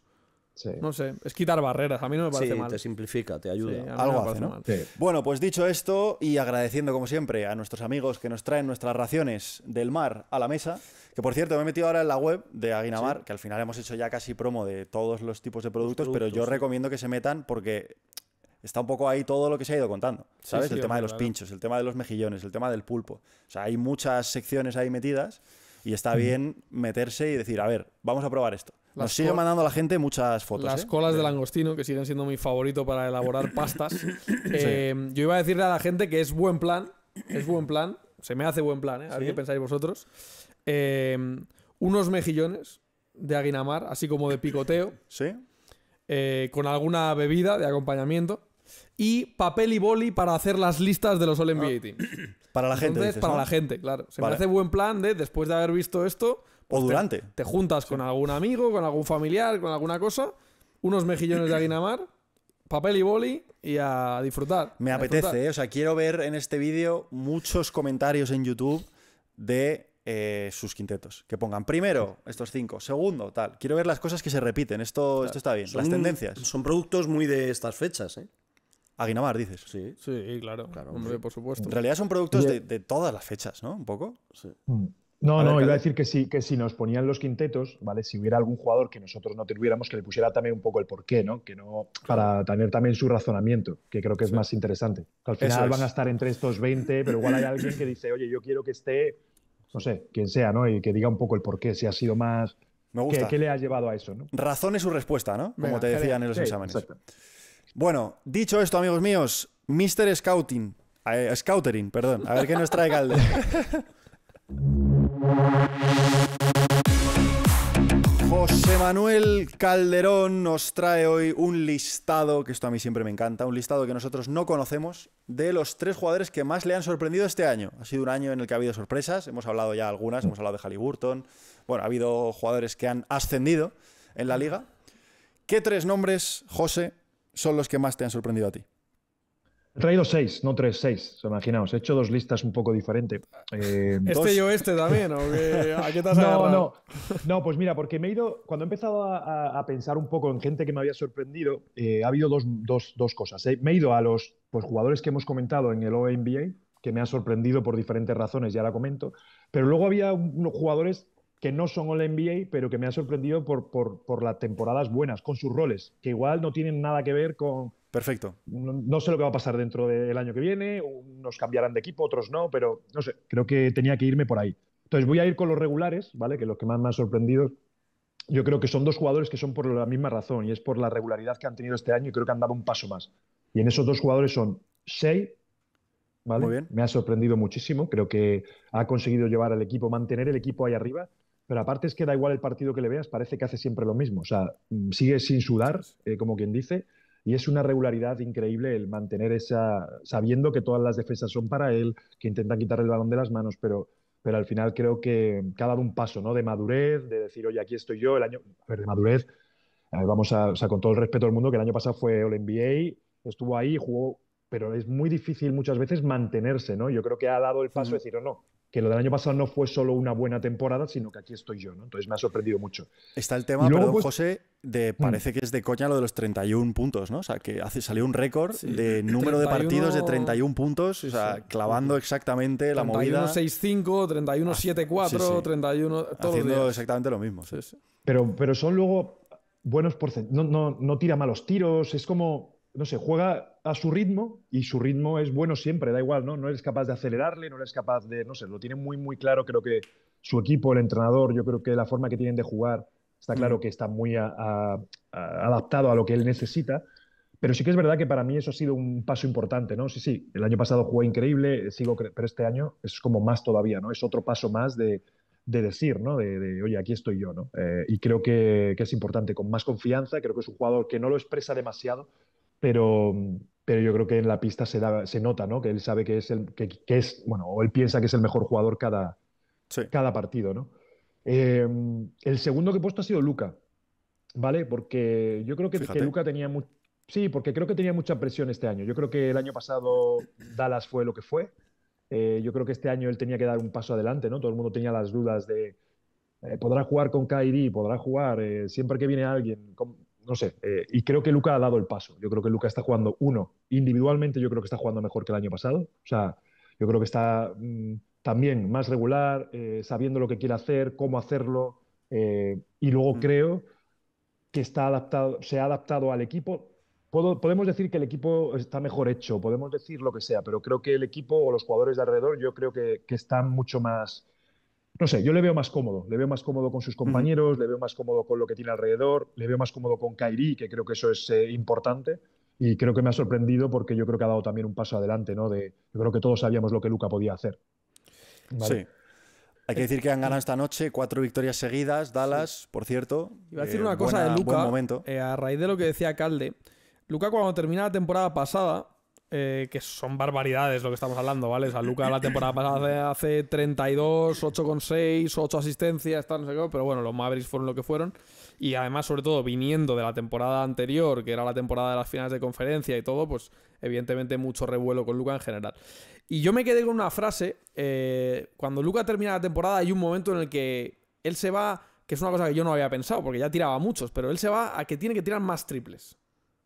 sí. No sé, es quitar barreras, a mí no me parece sí, Te simplifica, te ayuda. algo hace, ¿no? Bueno, pues dicho esto y agradeciendo como siempre a nuestros amigos que nos traen nuestras raciones del mar a la mesa, que por cierto, me he metido ahora en la web de Aguinamar, que al final hemos hecho ya casi promo de todos los tipos de productos, productos pero yo recomiendo que se metan porque está un poco ahí todo lo que se ha ido contando, ¿sabes? el tema de los pinchos, el tema de los mejillones, el tema del pulpo. O sea, hay muchas secciones ahí metidas y está bien meterse y decir, a ver, vamos a probar esto. Nos sigue mandando la gente muchas fotos. Las ¿eh? colas de langostino, que siguen siendo mi favorito para elaborar pastas. Eh, yo iba a decirle a la gente que es buen plan, es buen plan, se me hace buen plan, ¿eh? a ver qué pensáis vosotros. Em, unos mejillones de aguinamar, así como de picoteo. Sí. Eh, con alguna bebida de acompañamiento y papel y boli para hacer las listas de los All NBA ah. Para la gente. Entonces, para la gente, claro. Se parece me hace buen plan de, después de haber visto esto. Pues o durante. Te, juntas con algún amigo, con algún familiar, con alguna cosa, unos mejillones de aguinamar, papel y boli y a disfrutar. Me apetece, ¿eh? O sea, quiero ver en este vídeo muchos comentarios en YouTube de. Eh, sus quintetos. Que pongan primero estos cinco, segundo, tal. Quiero ver las cosas que se repiten. Esto, esto está bien. las tendencias. Son productos muy de estas fechas, ¿eh? ¿Aguinamar dices. Sí, sí, claro. claro hombre, por supuesto. En realidad son productos de, todas las fechas, ¿no? Un poco. Mm. No, no, iba a decir que si, que si nos ponían los quintetos, ¿vale? Si hubiera algún jugador que nosotros no tuviéramos, que le pusiera también un poco el porqué, ¿no? Que no, para tener también su razonamiento, que creo que es más interesante. al final van a estar entre estos 20, pero igual hay alguien que dice, oye, yo quiero que esté, no sé, quien sea, ¿no? Y que diga un poco el porqué, si ha sido más. Me gusta. ¿Qué, le ha llevado a eso, ¿no? Razón es su respuesta, ¿no? Como te decían en los exámenes. Exacto. Bueno, dicho esto, amigos míos, Mr. Scouting, eh, Scoutering, perdón, a ver qué nos trae Calderón. José Manuel Calderón nos trae hoy un listado, que esto a mí siempre me encanta, un listado que nosotros no conocemos, de los tres jugadores que más le han sorprendido este año. Ha sido un año en el que ha habido sorpresas, hemos hablado ya algunas, hemos hablado de Halliburton, bueno, ha habido jugadores que han ascendido en la liga. ¿Qué tres nombres, José, son los que más te han sorprendido a ti? He traído seis, no tres, seis. Imaginaos, he hecho dos listas un poco diferentes. Eh, este y y este también, ¿A qué te has no, no, no, pues mira, porque me he ido, cuando he empezado a, pensar un poco en gente que me había sorprendido, eh, ha habido dos, cosas. Eh. Me he ido a los pues, jugadores que hemos comentado en el ONBA, que me han sorprendido por diferentes razones, ya la comento, pero luego había unos jugadores que no son All NBA, pero que me han sorprendido por, por, por, las temporadas buenas, con sus roles, que igual no tienen nada que ver con. Perfecto. No, sé lo que va a pasar dentro del año que viene, unos cambiarán de equipo, otros no, pero no sé, creo que tenía que irme por ahí. Entonces voy a ir con los regulares, ¿vale? Que los que más me han sorprendido, yo creo que son dos jugadores que son por la misma razón y es por la regularidad que han tenido este año y creo que han dado un paso más. Y en esos dos jugadores son Shea ¿Vale? bien. Me ha sorprendido muchísimo. Creo que ha conseguido llevar al equipo, mantener el equipo ahí arriba pero aparte es que da igual el partido que le veas, parece que hace siempre lo mismo. O sea, mm, sigue sin sudar, eh, como quien dice, y es una regularidad increíble el mantener esa, sabiendo que todas las defensas son para él, que intentan quitar el balón de las manos, pero, pero al final creo que, ha dado un paso, ¿no? De madurez, de decir, oye, aquí estoy yo, el año, a ver, de madurez, vamos a, o sea, con todo el respeto del mundo, que el año pasado fue All NBA, estuvo ahí, jugó, pero es muy difícil muchas veces mantenerse, ¿no? Yo creo que ha dado el paso de decir, o oh, no, que lo del año pasado no fue solo una buena temporada, sino que aquí estoy yo, ¿no? Entonces me ha sorprendido mucho. Está el tema, perdón, pues, José, de mm. parece que es de coña lo de los 31 puntos, ¿no? O sea, que hace, salió un récord de número de partidos de 31 puntos, o sea, clavando exactamente la 31, 6-5, 31 7-4, 31 todo Haciendo exactamente lo mismo. Pero, pero son luego buenos porcentajes, no, no tira malos tiros, es como no sé, juega a su ritmo y su ritmo es bueno siempre, da igual, ¿no? No eres capaz de acelerarle, no eres capaz de, no sé, lo tiene muy, muy claro, creo que su equipo, el entrenador, yo creo que la forma que tienen de jugar, está claro mm. que está muy adaptado a lo que él necesita, pero sí que es verdad que para mí eso ha sido un paso importante, ¿no? Sí, sí, el año pasado jugué increíble, sigo pero este año es como más todavía, ¿no? Es otro paso más de, decir, ¿no? De, oye, aquí estoy yo, ¿no? Eh, y creo que, que, es importante, con más confianza, creo que es un jugador que no lo expresa demasiado, pero, pero yo creo que en la pista se, se nota, ¿no? Que él sabe que es el, que, es, bueno, o él piensa que es el mejor jugador cada, cada partido, ¿no? Em, el segundo que he puesto ha sido Luca, ¿vale? Porque yo creo que, que Luca tenía Sí, porque creo que tenía mucha presión este año. Yo creo que el año pasado Dallas fue lo que fue. Eh, yo creo que este año él tenía que dar un paso adelante, ¿no? Todo el mundo tenía las dudas de, eh, ¿podrá jugar con Kyrie? ¿Podrá jugar? Eh, siempre que viene alguien, con, no sé, eh, y creo que Luca ha dado el paso. Yo creo que Luca está jugando, uno, individualmente yo creo que está jugando mejor que el año pasado. O sea, yo creo que está mm, también más regular, eh, sabiendo lo que quiere hacer, cómo hacerlo, eh, y luego mm. creo que está adaptado, se ha adaptado al equipo. podemos decir que el equipo está mejor hecho, podemos decir lo que sea, pero creo que el equipo o los jugadores de alrededor, yo creo que están mucho más no sé, yo le veo más cómodo, le veo más cómodo con sus compañeros, le veo más cómodo con lo que tiene alrededor, le veo más cómodo con Kairi, que creo que eso es eh, importante. Y creo que me ha sorprendido porque yo creo que ha dado también un paso adelante, ¿no? De, yo creo que todos sabíamos lo que Luca podía hacer. Sí. Hay que decir que han ganado esta noche cuatro victorias seguidas, Dallas, por cierto. Iba a decir eh, una cosa de Luca. Eh, a raíz de lo que decía Calde. Luca, cuando termina la temporada pasada, eh, que son barbaridades lo que estamos hablando, ¿vale? O sea, Luca la temporada pasada hace, 32, 8,6, 8 asistencias, tal, no sé qué, pero bueno, los Mavericks fueron lo que fueron. Y además, sobre todo, viniendo de la temporada anterior, que era la temporada de las finales de conferencia y todo, pues evidentemente mucho revuelo con Luca en general. Y yo me quedé con una frase, eh, cuando Luca termina la temporada hay un momento en el que él se va, que es una cosa que yo no había pensado, porque ya tiraba muchos, pero él se va a que tiene que tirar más triples.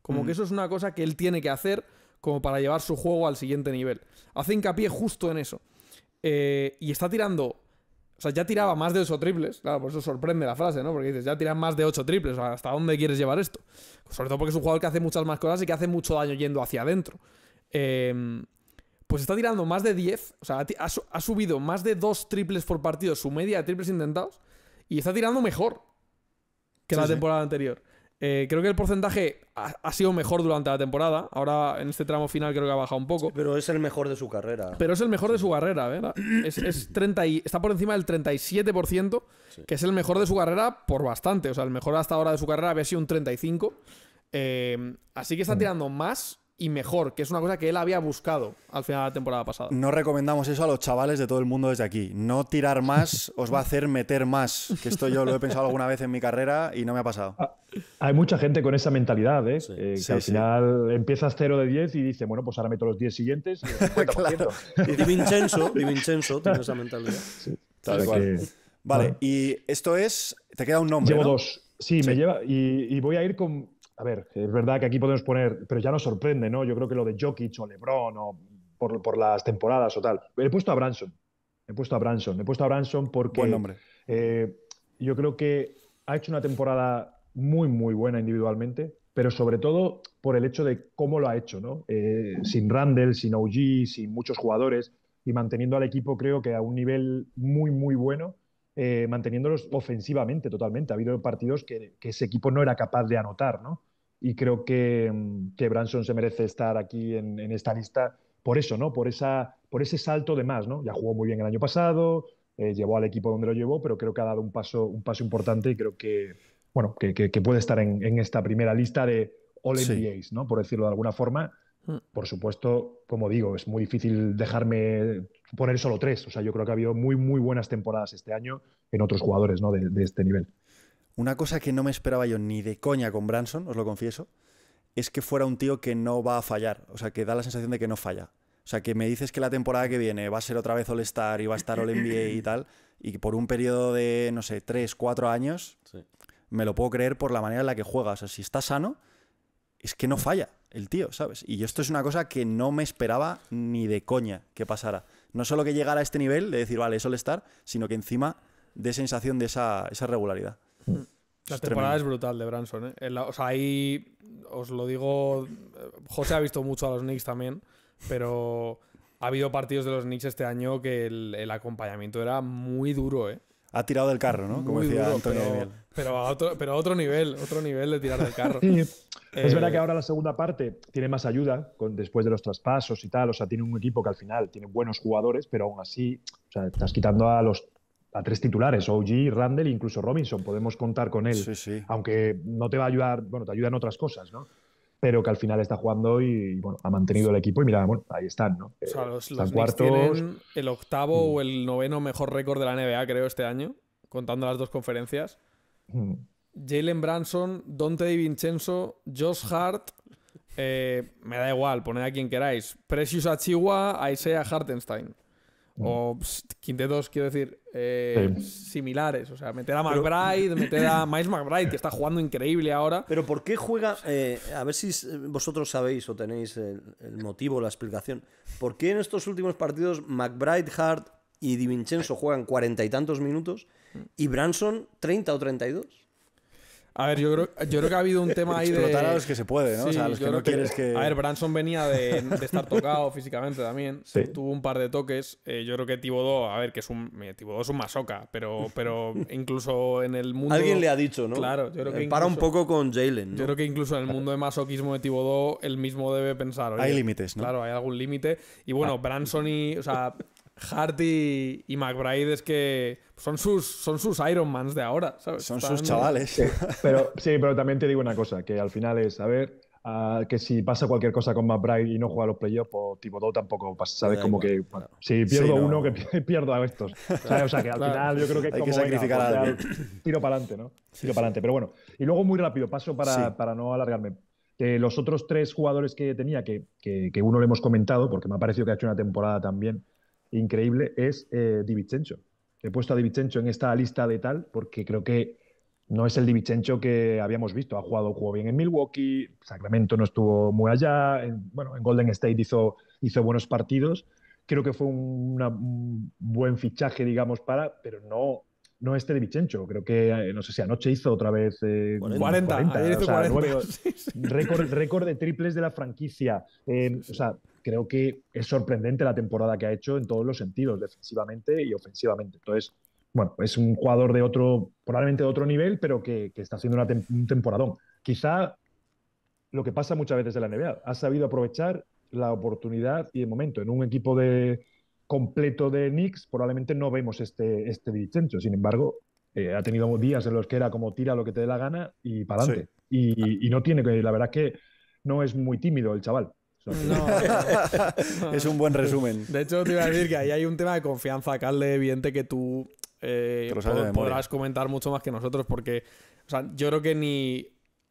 Como que mm. eso es una cosa que él tiene que hacer como para llevar su juego al siguiente nivel. Hace hincapié justo en eso. Eh, y está tirando. O sea, ya tiraba más de 8 triples. Claro, por eso sorprende la frase, ¿no? Porque dices, ya tiran más de 8 triples. O sea, ¿hasta dónde quieres llevar esto? Sobre todo porque es un jugador que hace muchas más cosas y que hace mucho daño yendo hacia adentro. Em, pues está tirando más de 10. O sea, ha, subido más de 2 triples por partido su media de triples intentados. Y está tirando mejor que la temporada anterior. Eh, creo que el porcentaje ha, sido mejor durante la temporada. Ahora, en este tramo final, creo que ha bajado un poco. pero es el mejor de su carrera. Pero es el mejor de su carrera, ¿verdad? ¿eh? Es, 30 está por encima del 37%, que es el mejor de su carrera por bastante. O sea, el mejor hasta ahora de su carrera había sido un 35%. Eh, así que está mm. tirando más y mejor, que es una cosa que él había buscado al final de la temporada pasada. No recomendamos eso a los chavales de todo el mundo desde aquí. No tirar más os va a hacer meter más. Que esto yo lo he pensado alguna vez en mi carrera y no me ha pasado. Ah, hay mucha gente con esa mentalidad, ¿eh? eh que al final empiezas 0 de 10 y dices, bueno, pues ahora meto los 10 siguientes. Y, claro. Di Vincenzo, tiene esa mentalidad. vale, y esto es. Te queda un nombre. Llevo dos. Sí, me lleva. y voy a ir con a ver, es verdad que aquí podemos poner, pero ya nos sorprende, ¿no? Yo creo que lo de Jokic o LeBron o por, las temporadas o tal. He puesto a Branson. He puesto a Branson. He puesto a Branson porque. nombre. Eh, yo creo que ha hecho una temporada muy, muy buena individualmente, pero sobre todo por el hecho de cómo lo ha hecho, ¿no? Eh, sin Randall, sin OG, sin muchos jugadores y manteniendo al equipo, creo que a un nivel muy, muy bueno eh, manteniéndolos ofensivamente totalmente. Ha habido partidos que, ese equipo no era capaz de anotar, ¿no? Y creo que, mm, que Branson se merece estar aquí en, esta lista por eso, ¿no? Por, esa, por ese salto de más, ¿no? Ya jugó muy bien el año pasado, eh, llevó al equipo donde lo llevó, pero creo que ha dado un paso, un paso importante y creo que, bueno, que, puede estar en, esta primera lista de All NBAs, ¿no? Por decirlo de alguna forma, Mm. Por supuesto, como digo, es muy difícil dejarme poner solo tres. O sea, yo creo que ha habido muy, muy buenas temporadas este año en otros jugadores ¿no? de, este nivel. Una cosa que no me esperaba yo ni de coña con Branson, os lo confieso, es que fuera un tío que no va a fallar. O sea, que da la sensación de que no falla. O sea, que me dices que la temporada que viene va a ser otra vez All-Star y va a estar All-NBA y tal, y que por un periodo de, no sé, tres, cuatro años, me lo puedo creer por la manera en la que juega. O sea, si está sano, es que no falla el tío, ¿sabes? Y esto es una cosa que no me esperaba ni de coña que pasara. No solo que llegara a este nivel de decir, vale, es estar, sino que encima de sensación de esa, regularidad. Mm. La temporada es brutal de Branson. ¿eh? o sea, ahí os lo digo, eh, José ha visto mucho a los Knicks también, pero ha habido partidos de los Knicks este año que el, acompañamiento era muy duro, ¿eh? ha tirado del carro, ¿no? Como decía Antonio pero, pero, a otro, pero a otro nivel, otro nivel de tirar del carro. Es verdad que eh, ahora la segunda parte tiene más ayuda después de los traspasos y tal. O sea, tiene un equipo que al final tiene buenos jugadores, pero aún así, o sea, estás quitando a los a tres titulares, OG, Randall e incluso Robinson. Podemos contar con él. Aunque no te va a ayudar, bueno, te ayudan otras cosas, ¿no? pero que al final está jugando y, bueno, ha mantenido el equipo y mira, bueno, ahí están, ¿no? O sea, los, cuartos. tienen el octavo mm. o el noveno mejor récord de la NBA, creo, este año, contando las dos conferencias. Mm. Jalen Branson, Dante Di Josh Hart. Eh, me da igual, poned a quien queráis. Precious Achiwa, Isaiah Hartenstein. O quintetos, quiero decir, eh, similares. O sea, meter a McBride, meter a Miles McBride, que está jugando increíble ahora. Pero ¿por qué juega? Eh, a ver si vosotros sabéis o tenéis el, motivo, la explicación. ¿Por qué en estos últimos partidos McBride, Hart y Di Vincenzo juegan cuarenta y tantos minutos y Branson treinta o treinta y dos a ver, yo creo, yo creo que ha habido un tema ahí de. Explotar a los que se puede, ¿no? o sea, a los que no quieres que... A ver, Branson venía de, estar tocado físicamente también. Sí. Tuvo un par de toques. Eh, yo creo que Tibodó, a ver, que es un. Eh, Tibodó es un masoca, pero, pero incluso en el mundo. Alguien le ha dicho, ¿no? Claro, yo creo que. Eh, para un poco con Jalen. ¿no? Yo creo que incluso en el mundo de masoquismo de Tibodó, él mismo debe pensar. hay límites, ¿no? Claro, hay algún límite. Y bueno, ah. Branson y. O sea, Hart y, McBride es que son sus, son sus Ironmans de ahora, ¿sabes? Son sus chavales. Sí, pero, sí, pero también te digo una cosa, que al final es, a ver, ah, que si pasa cualquier cosa con McBride y no juega los playoffs, pues tipo 2 tampoco pasa, ¿sabes? Como que bueno, si pierdo uno, que pierdo a estos. O sea, que al final yo creo que Hay que sacrificar pues, a tiro para adelante, ¿no? tiro para adelante, pero bueno. Y luego muy rápido, paso para, para no alargarme. de los otros tres jugadores que tenía, que, que, que, uno le hemos comentado, porque me ha parecido que ha hecho una temporada también increíble es eh, He puesto a Di en esta lista de tal porque creo que no es el Divincenzo que habíamos visto. Ha jugado, jugó bien en Milwaukee, Sacramento no estuvo muy allá, en, bueno, en Golden State hizo, buenos partidos. Creo que fue un, buen fichaje, digamos, para, pero no, no este de creo que, eh, no sé si anoche hizo otra vez 40, eh, Récord, de triples de la franquicia. Eh, o sea, creo que es sorprendente la temporada que ha hecho en todos los sentidos, defensivamente y ofensivamente. Entonces, bueno, es un jugador de otro, probablemente de otro nivel, pero que, está haciendo una un temporadón. Quizá lo que pasa muchas veces de la NBA, ha sabido aprovechar la oportunidad y el momento. En un equipo de completo de Knicks probablemente no vemos este, este Sin embargo, eh, ha tenido días en los que era como tira lo que te dé la gana y para adelante. Y, no tiene que, la verdad es que no es muy tímido el chaval. es un buen resumen. De hecho, te iba a decir que ahí hay un tema de confianza, Carle, evidente que tú eh, podrás comentar mucho más que nosotros, porque yo creo que ni.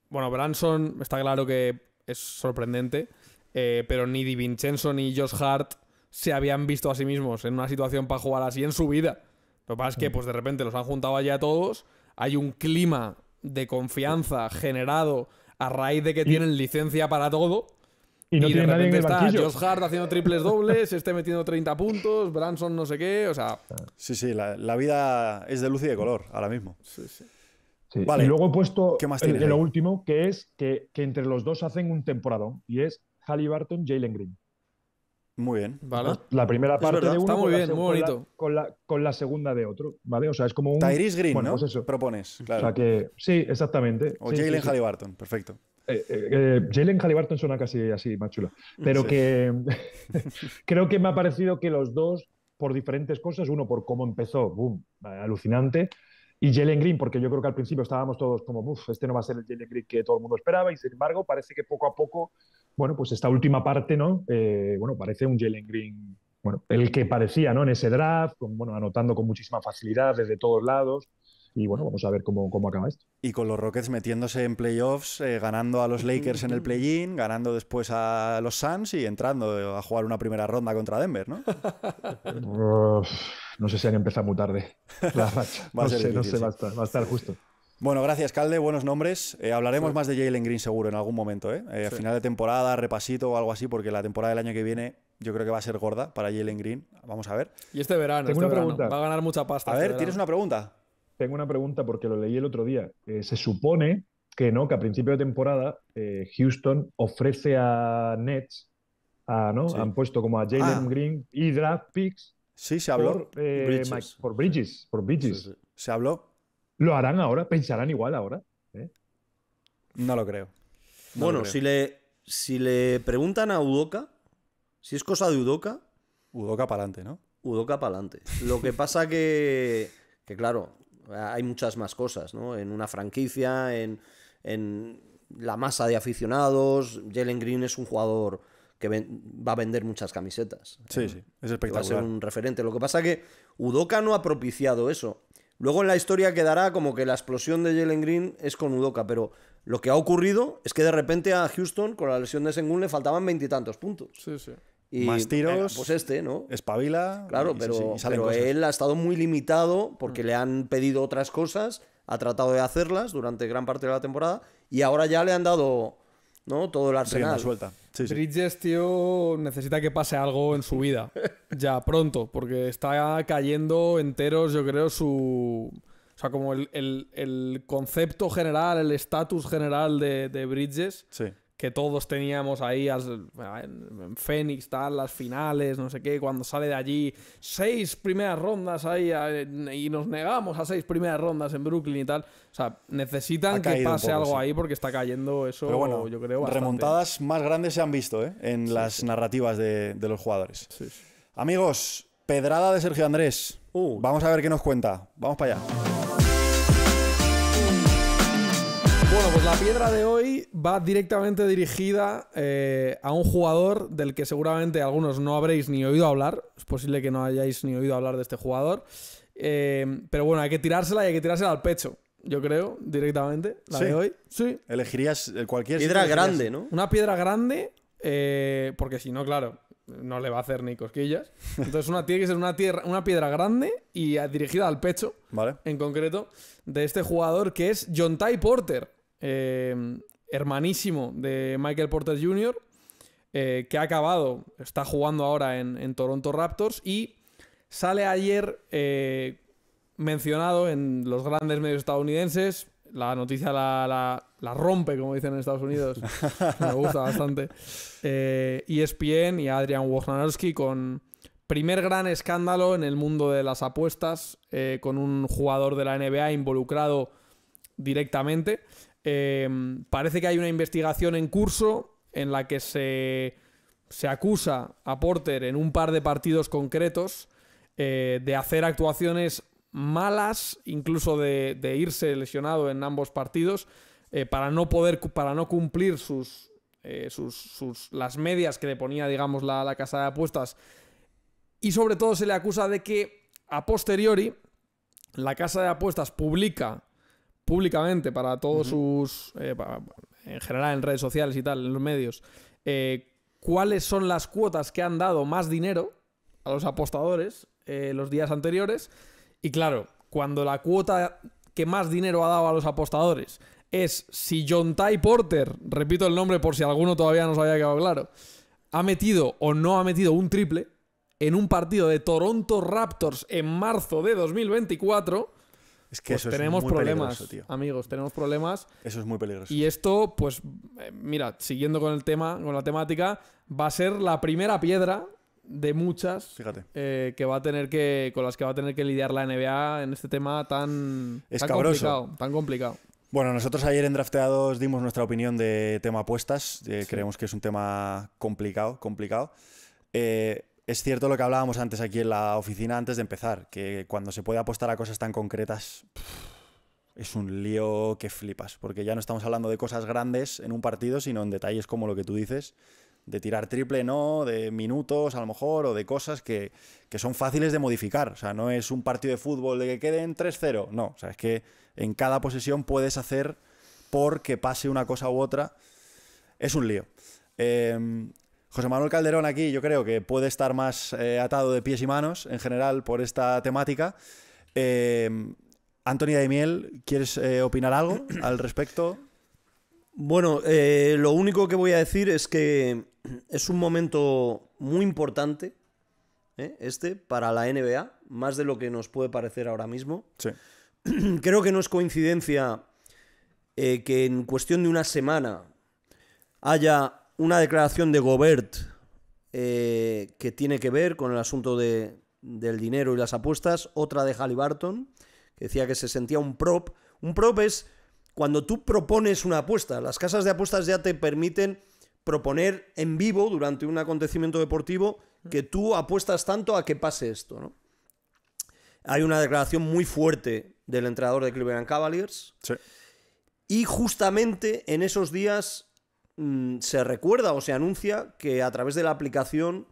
Bueno, Branson está claro que es sorprendente, eh, pero ni Di Vincenzo ni Josh Hart se habían visto a sí mismos en una situación para jugar así en su vida. Lo que pasa es que, mm. pues de repente los han juntado a todos, hay un clima de confianza generado a raíz de que tienen licencia para todo. Y no tiene nadie en el Josh Hart haciendo triples dobles, esté metiendo 30 puntos, Branson no sé qué, o sea... Sí, sí, la, vida es de luz y de color ahora mismo. Vale. Y luego he puesto lo último, que es que, entre los dos hacen un temporadón, y es Halliburton, Jalen Green. Muy bien. Ah, la primera parte de uno Está muy bien, bonito. Con, la, segunda de otro, ¿vale? O sea, es como un... Green, ¿no? Pues Propones, claro. O sea que, sí, exactamente. O Jalen Halliburton, perfecto. Eh, eh, eh, Jalen Halliburton suena casi así, más chula. Pero que creo que me ha parecido que los dos, por diferentes cosas, uno por cómo empezó, boom, alucinante, y Jalen Green, porque yo creo que al principio estábamos todos como, uff, este no va a ser el Jalen Green que todo el mundo esperaba, y sin embargo, parece que poco a poco, bueno, pues esta última parte, ¿no? Eh, bueno, parece un Jalen Green, bueno, el que parecía, ¿no? En ese draft, bueno, anotando con muchísima facilidad desde todos lados. Y bueno, vamos a ver cómo, cómo acaba esto. Y con los Rockets metiéndose en playoffs, eh, ganando a los Lakers en el play-in, ganando después a los Suns y entrando a jugar una primera ronda contra Denver, ¿no? no sé si han empezado muy tarde a no sé, va, a estar, justo. Bueno, gracias, Calde. Buenos nombres. Eh, hablaremos más de Jalen Green seguro en algún momento. ¿eh? A eh, final de temporada, repasito o algo así, porque la temporada del año que viene yo creo que va a ser gorda para Jalen Green. Vamos a ver. Y este verano, este una Pregunta. va a ganar mucha pasta. A ver, este ¿tienes una pregunta? tengo una pregunta porque lo leí el otro día. Eh, se supone que no, que a principio de temporada eh, Houston ofrece a Nets, ¿no? Han puesto como a Jalen ah. Green y draft picks. Sí, se habló. Por eh, Bridges. por Bridges. Se habló. ¿Lo harán ahora? ¿Pensarán igual ahora? No lo creo. bueno, Si, le, si le preguntan a Udoca, si es cosa de Udoca. Udoca para adelante, ¿no? Udoca para adelante. Lo que pasa que, que claro, Ah, hay muchas más cosas, ¿no? En una franquicia, en, en la masa de aficionados. Jalen Green es un jugador que va a vender muchas camisetas. Sí, sí, es espectacular. Va a ser un referente. Lo que pasa que Udoca no ha propiciado eso. Luego en la historia quedará como que la explosión de Jalen Green es con Udoca, pero lo que ha ocurrido es que de repente a Houston, con la lesión de Sengún, le faltaban veintitantos puntos. Sí, sí. Más eh, tiros. pues este, ¿no? Espabila. Claro, pero, él ha estado muy limitado porque mm. le han pedido otras cosas, ha tratado de hacerlas durante gran parte de la temporada y ahora ya le han dado ¿no? todo el arsenal. Suelta. Bridges, tío, necesita que pase algo en su vida. ya pronto, porque está cayendo enteros, yo creo, su. O sea, como el, concepto general, el estatus general de Bridges. Sí que todos teníamos ahí en Fénix, tal, las finales, no sé qué, cuando sale de allí, seis primeras rondas ahí y nos negamos a seis primeras rondas en Brooklyn y tal. O sea, necesitan que pase algo ahí porque está cayendo eso, bueno, yo creo. Remontadas más grandes se han visto ¿eh? en las narrativas de, los jugadores. Amigos, pedrada de Sergio Andrés. Uh. Vamos a ver qué nos cuenta. Vamos para allá. Bueno, pues la piedra de hoy va directamente dirigida eh, a un jugador del que seguramente algunos no habréis ni oído hablar. Es posible que no hayáis ni oído hablar de este jugador. Eh, pero bueno, hay que tirársela y hay que tirársela al pecho. Yo creo, directamente, la de hoy. Sí. Elegirías eh, cualquier piedra grande, ¿no? Una piedra grande, porque si no, claro, no le va a hacer ni cosquillas. Entonces, una, tiene que ser una, tierra, una piedra grande y dirigida al pecho, vale. en concreto, de este jugador que es John Ty Porter. Eh, hermanísimo de Michael Porter Jr., eh, que ha acabado, está jugando ahora en, Toronto Raptors y sale ayer eh, mencionado en los grandes medios estadounidenses. La noticia la, rompe, como dicen en Estados Unidos. Me gusta bastante. Eh, ESPN y Adrian Wojnarowski con primer gran escándalo en el mundo de las apuestas, con un jugador de la NBA involucrado directamente. Em, parece que hay una investigación en curso en la que se, se acusa a Porter en un par de partidos concretos eh, de hacer actuaciones malas, incluso de, irse lesionado en ambos partidos, eh, para no poder, para no cumplir eh, sus, sus, las medias que le ponía, digamos, la, la casa de apuestas. Y sobre todo se le acusa de que a posteriori la casa de apuestas publica públicamente para todos sus, eh, en general en redes sociales y tal, en los medios, eh, cuáles son las cuotas que han dado más dinero a los apostadores eh, los días anteriores. Y claro, cuando la cuota que más dinero ha dado a los apostadores es si John Ty Porter, repito el nombre por si alguno todavía no se había quedado claro, ha metido o no ha metido un triple en un partido de Toronto Raptors en marzo de 2024, es que pues eso tenemos es muy problemas, tío. amigos, tenemos problemas. Eso es muy peligroso. Y esto, pues, eh, mira, siguiendo con el tema, con la temática, va a ser la primera piedra de muchas Fíjate. Eh, que va a tener que con las que va a tener que lidiar la NBA en este tema tan, tan complicado, Bueno, nosotros ayer en Drafteados dimos nuestra opinión de tema apuestas. Creemos que es un tema complicado, complicado. Eh, es cierto lo que hablábamos antes aquí en la oficina, antes de empezar, que cuando se puede apostar a cosas tan concretas, es un lío que flipas, porque ya no estamos hablando de cosas grandes en un partido, sino en detalles como lo que tú dices, de tirar triple, no, de minutos a lo mejor, o de cosas que, son fáciles de modificar. O sea, no es un partido de fútbol de que queden 3-0, no, o sea, es que en cada posesión puedes hacer porque pase una cosa u otra. Es un lío. Em, José Manuel Calderón aquí yo creo que puede estar más eh, atado de pies y manos en general por esta temática. Em, eh, Antonia de Miel, ¿quieres opinar algo al respecto? Bueno, eh, lo único que voy a decir es que es un momento muy importante eh, este para la NBA, más de lo que nos puede parecer ahora mismo. Creo que no es coincidencia que en cuestión de una semana haya una declaración de Gobert eh, que tiene que ver con el asunto del dinero y las apuestas, otra de Halliburton, que decía que se sentía un prop. Un prop es cuando tú propones una apuesta. Las casas de apuestas ya te permiten proponer en vivo durante un acontecimiento deportivo que tú apuestas tanto a que pase esto. Hay una declaración muy fuerte del entrenador de Cleveland Cavaliers. Y justamente en esos días Mm, se recuerda o se anuncia que a través de la aplicación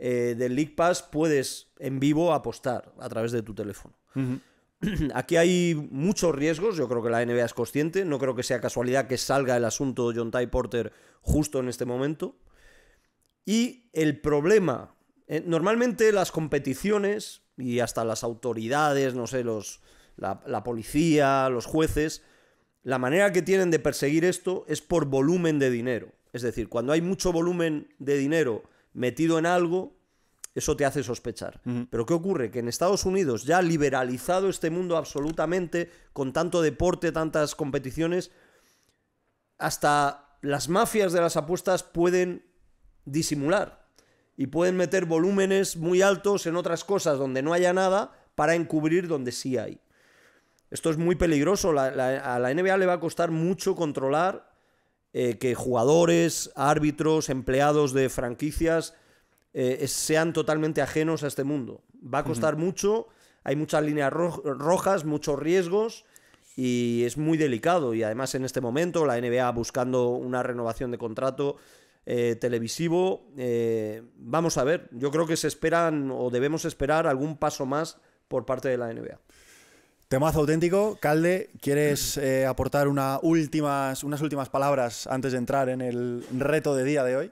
eh, del League Pass puedes en vivo apostar a través de tu teléfono. Aquí hay muchos riesgos, yo creo que la NBA es consciente, no creo que sea casualidad que salga el asunto John Ty Porter justo en este momento. Y el problema, eh, normalmente las competiciones y hasta las autoridades, no sé, los, la policía, los jueces, la manera que tienen de perseguir esto es por volumen de dinero. Es decir, cuando hay mucho volumen de dinero metido en algo, eso te hace sospechar. Pero ¿qué ocurre? Que en Estados Unidos, ya liberalizado este mundo absolutamente, con tanto deporte, tantas competiciones, hasta las mafias de las apuestas pueden disimular y pueden meter volúmenes muy altos en otras cosas donde no haya nada para encubrir donde sí hay. Esto es muy peligroso. a la NBA le va a costar mucho controlar eh, que jugadores, árbitros, empleados de franquicias eh, sean totalmente ajenos a este mundo. Va a costar mucho, hay muchas líneas rojas, muchos riesgos y es muy delicado. Y además en este momento la NBA buscando una renovación de contrato eh, televisivo, vamos a ver, yo creo que se esperan o debemos esperar algún paso más por parte de la NBA. Temazo auténtico. Calde, ¿quieres eh, aportar unas últimas palabras antes de entrar en el reto de día de hoy?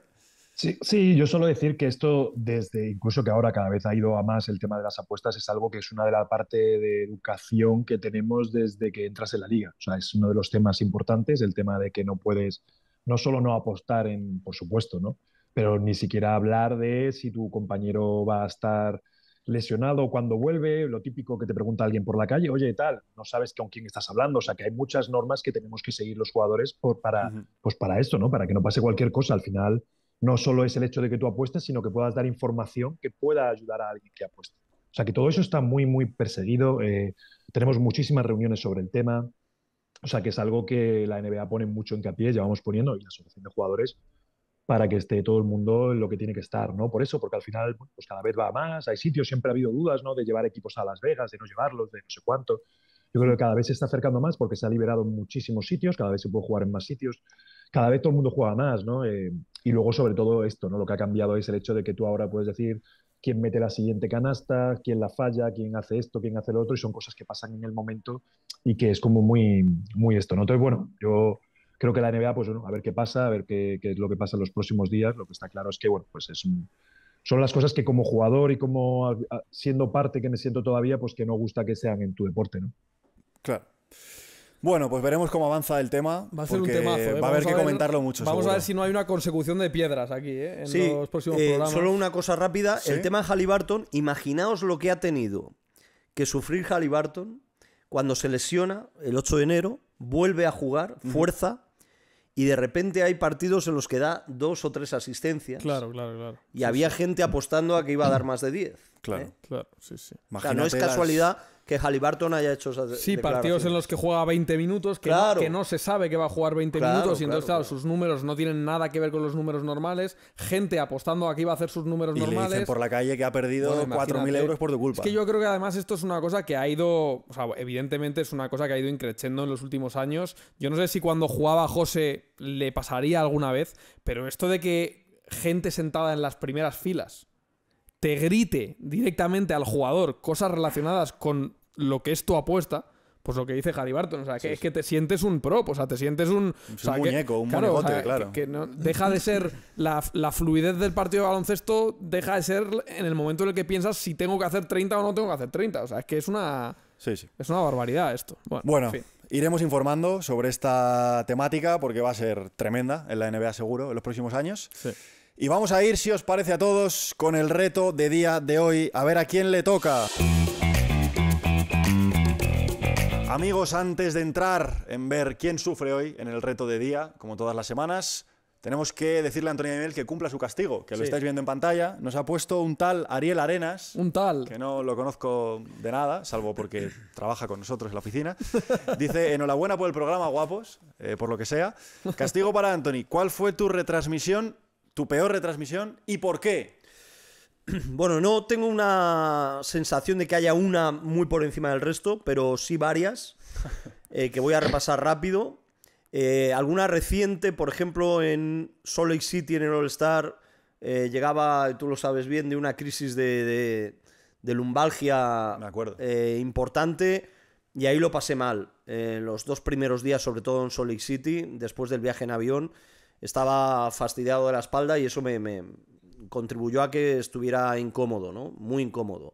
Sí, sí, yo suelo decir que esto, desde incluso que ahora cada vez ha ido a más el tema de las apuestas, es algo que es una de las partes de educación que tenemos desde que entras en la liga. O sea, es uno de los temas importantes, el tema de que no puedes, no solo no apostar en, por supuesto, Pero ni siquiera hablar de si tu compañero va a estar lesionado, cuando vuelve, lo típico que te pregunta alguien por la calle, oye, tal, no sabes con quién estás hablando, o sea que hay muchas normas que tenemos que seguir los jugadores por, para, pues para esto, ¿no? Para que no pase cualquier cosa. Al final, no solo es el hecho de que tú apuestas, sino que puedas dar información que pueda ayudar a alguien que apuesta. O sea que todo eso está muy, muy perseguido. Eh, tenemos muchísimas reuniones sobre el tema. O sea que es algo que la NBA pone mucho hincapié, llevamos poniendo, y la Asociación de Jugadores, para que esté todo el mundo en lo que tiene que estar, ¿no? Por eso, porque al final, pues cada vez va más, hay sitios, siempre ha habido dudas, ¿no? De llevar equipos a Las Vegas, de no llevarlos, de no sé cuánto. Yo creo que cada vez se está acercando más porque se ha liberado muchísimos sitios, cada vez se puede jugar en más sitios, cada vez todo el mundo juega más, ¿no? Eh, y luego, sobre todo, esto, ¿no? Lo que ha cambiado es el hecho de que tú ahora puedes decir quién mete la siguiente canasta, quién la falla, quién hace esto, quién hace lo otro, y son cosas que pasan en el momento y que es como muy, muy esto, ¿no? Entonces, bueno, yo creo que la NBA, pues bueno, a ver qué pasa, a ver qué, es lo que pasa en los próximos días. Lo que está claro es que, bueno, pues es son las cosas que como jugador y como siendo parte que me siento todavía, pues que no gusta que sean en tu deporte, ¿no? Claro. Bueno, pues veremos cómo avanza el tema. Va a ser un temazo. ¿eh? Va a haber que comentarlo mucho. Vamos a ver si no hay una consecución de piedras aquí, ¿eh? en los próximos eh, Solo una cosa rápida. El tema de Halliburton, imaginaos lo que ha tenido que sufrir Halliburton cuando se lesiona el 8 de enero, vuelve a jugar, fuerza, y de repente hay partidos en los que da dos o tres asistencias. Claro, claro, claro. Y había gente apostando a que iba a dar más de 10. Claro, ¿eh? claro, sí, sí. O sea, no es casualidad que Halliburton haya hecho esas Sí, partidos en los que juega 20 minutos, que, no, que no se sabe que va a jugar 20 minutos, y entonces, claro, sus números no tienen nada que ver con los números normales. Gente apostando a que iba a hacer sus números normales. por la calle que ha perdido 4.000 euros por tu culpa. Es que yo creo que además esto es una cosa que ha ido. evidentemente es una cosa que ha ido increciendo en los últimos años. Yo no sé si cuando jugaba José le pasaría alguna vez, pero esto de que gente sentada en las primeras filas te grite directamente al jugador cosas relacionadas con lo que es tu apuesta, pues lo que dice Harry Barton, o sea, que es que te sientes un prop, o sea, te sientes un... muñeco, un claro, claro. no, deja de ser la, fluidez del partido de baloncesto, deja de ser en el momento en el que piensas si tengo que hacer 30 o no tengo que hacer 30, o sea, es que es una... Sí, es una barbaridad esto. Bueno, iremos informando sobre esta temática porque va a ser tremenda en la NBA seguro en los próximos años. Sí. Y vamos a ir, si os parece a todos, con el reto de día de hoy, a ver a quién le toca. Amigos, antes de entrar en ver quién sufre hoy en el reto de día, como todas las semanas, tenemos que decirle a Antonio Miguel que cumpla su castigo, que lo estáis viendo en pantalla. Nos ha puesto un tal Ariel Arenas. Un tal. Que no lo conozco de nada, salvo porque trabaja con nosotros en la oficina. Dice, enhorabuena por el programa, guapos, eh, por lo que sea. Castigo para Antonio, ¿Cuál fue tu retransmisión tu peor retransmisión y por qué. Bueno, no tengo una sensación de que haya una muy por encima del resto, pero sí varias eh, que voy a repasar rápido. Eh, alguna reciente, por ejemplo, en Salt City, en el All-Star, eh, llegaba, tú lo sabes bien, de una crisis de, lumbalgia importante y ahí lo pasé mal. los dos primeros días, sobre todo en Salt City, después del viaje en avión estaba fastidiado de la espalda y eso me, contribuyó a que estuviera incómodo, ¿no? Muy incómodo.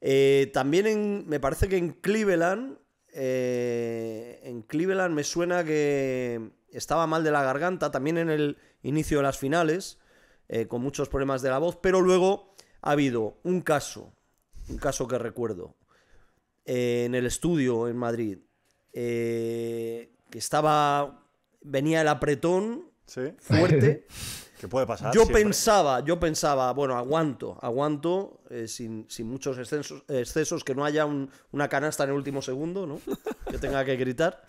Eh, también me parece que en Cleveland, eh, en Cleveland me suena que estaba mal de la garganta, también en el inicio de las finales, eh, con muchos problemas de la voz, pero luego ha habido un caso, un caso que recuerdo, en el estudio en Madrid, que estaba, venía el apretón fuerte. que puede pasar? Yo pensaba, yo pensaba, bueno, aguanto, aguanto, eh, sin, muchos excesos, excesos que no haya una canasta en el último segundo, ¿no? Que tenga que gritar.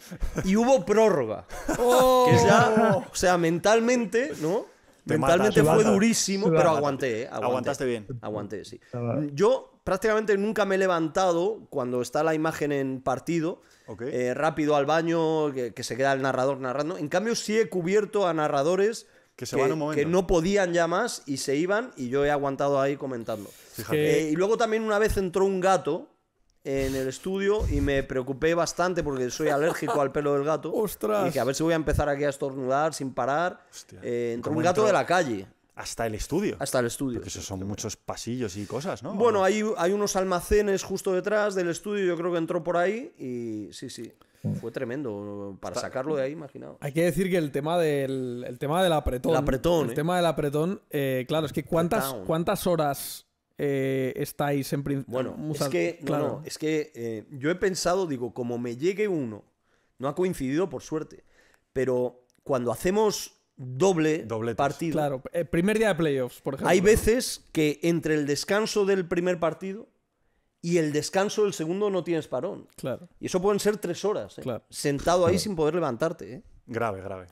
Y hubo prórroga. Oh. Que o sea, mentalmente, ¿no? mentalmente fue durísimo, pero aguanté, eh, aguanté, Aguantaste bien. Aguanté, sí. Yo prácticamente nunca me he levantado cuando está la imagen en partido eh, rápido al baño, que, se queda el narrador narrando. En cambio, sí he cubierto a narradores que, no podían ya más y se iban y yo he aguantado ahí comentando. Eh, y luego también una vez entró un gato en el estudio y me preocupé bastante porque soy alérgico al pelo del gato. ¡Ostras! Y dije, a ver si voy a empezar aquí a estornudar sin parar. Eh, entró un gato de la calle. Hasta el estudio. Hasta el estudio. Porque esos son muchos pasillos y cosas, ¿no? Bueno, hay, hay unos almacenes justo detrás del estudio, yo creo que entró por ahí y sí, sí. Mm. Fue tremendo para sacarlo de ahí, imaginado. Hay que decir que el tema del, el tema del apretón. El apretón. El ¿eh? tema del apretón, eh, claro, es que cuántas, cuántas horas eh, estáis en principio. Bueno, que, es que yo he pensado, digo, como me llegue uno, no ha coincidido por suerte, pero cuando hacemos doble partido. Eh, primer día de playoffs, por ejemplo. Hay veces que entre el descanso del primer partido y el descanso del segundo no tienes parón. Claro. Y eso pueden ser tres horas, eh. sentado ahí sin poder levantarte. Eh. Grave, grave.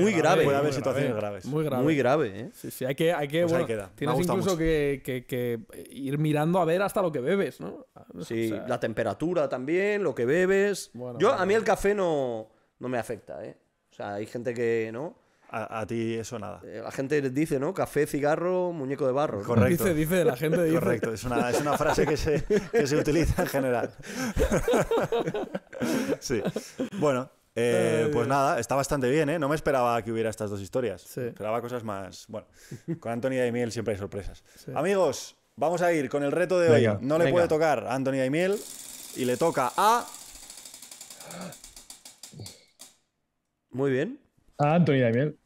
Muy grave. Puede haber situaciones graves. Muy grave. Sí, hay que. Pues tienes incluso que, ir mirando a ver hasta lo que bebes, ¿no? Sí, la temperatura también, lo que bebes. Yo, a mí el café no, no me afecta, O sea, hay gente que no. A, ti eso nada. Eh, la gente dice, ¿no? Café, cigarro, muñeco de barro. Correcto. Dice, dice, la gente Correcto, es una, frase que se, utiliza en general. sí. Bueno, eh, pues nada, está bastante bien, ¿eh? No me esperaba que hubiera estas dos historias. Esperaba cosas más. Bueno, con Antonia y Emil siempre hay sorpresas. Amigos, vamos a ir con el reto de hoy. No le puede tocar a Antonia y Emil y le toca a. Muy bien. A ah, Anthony Daimiel.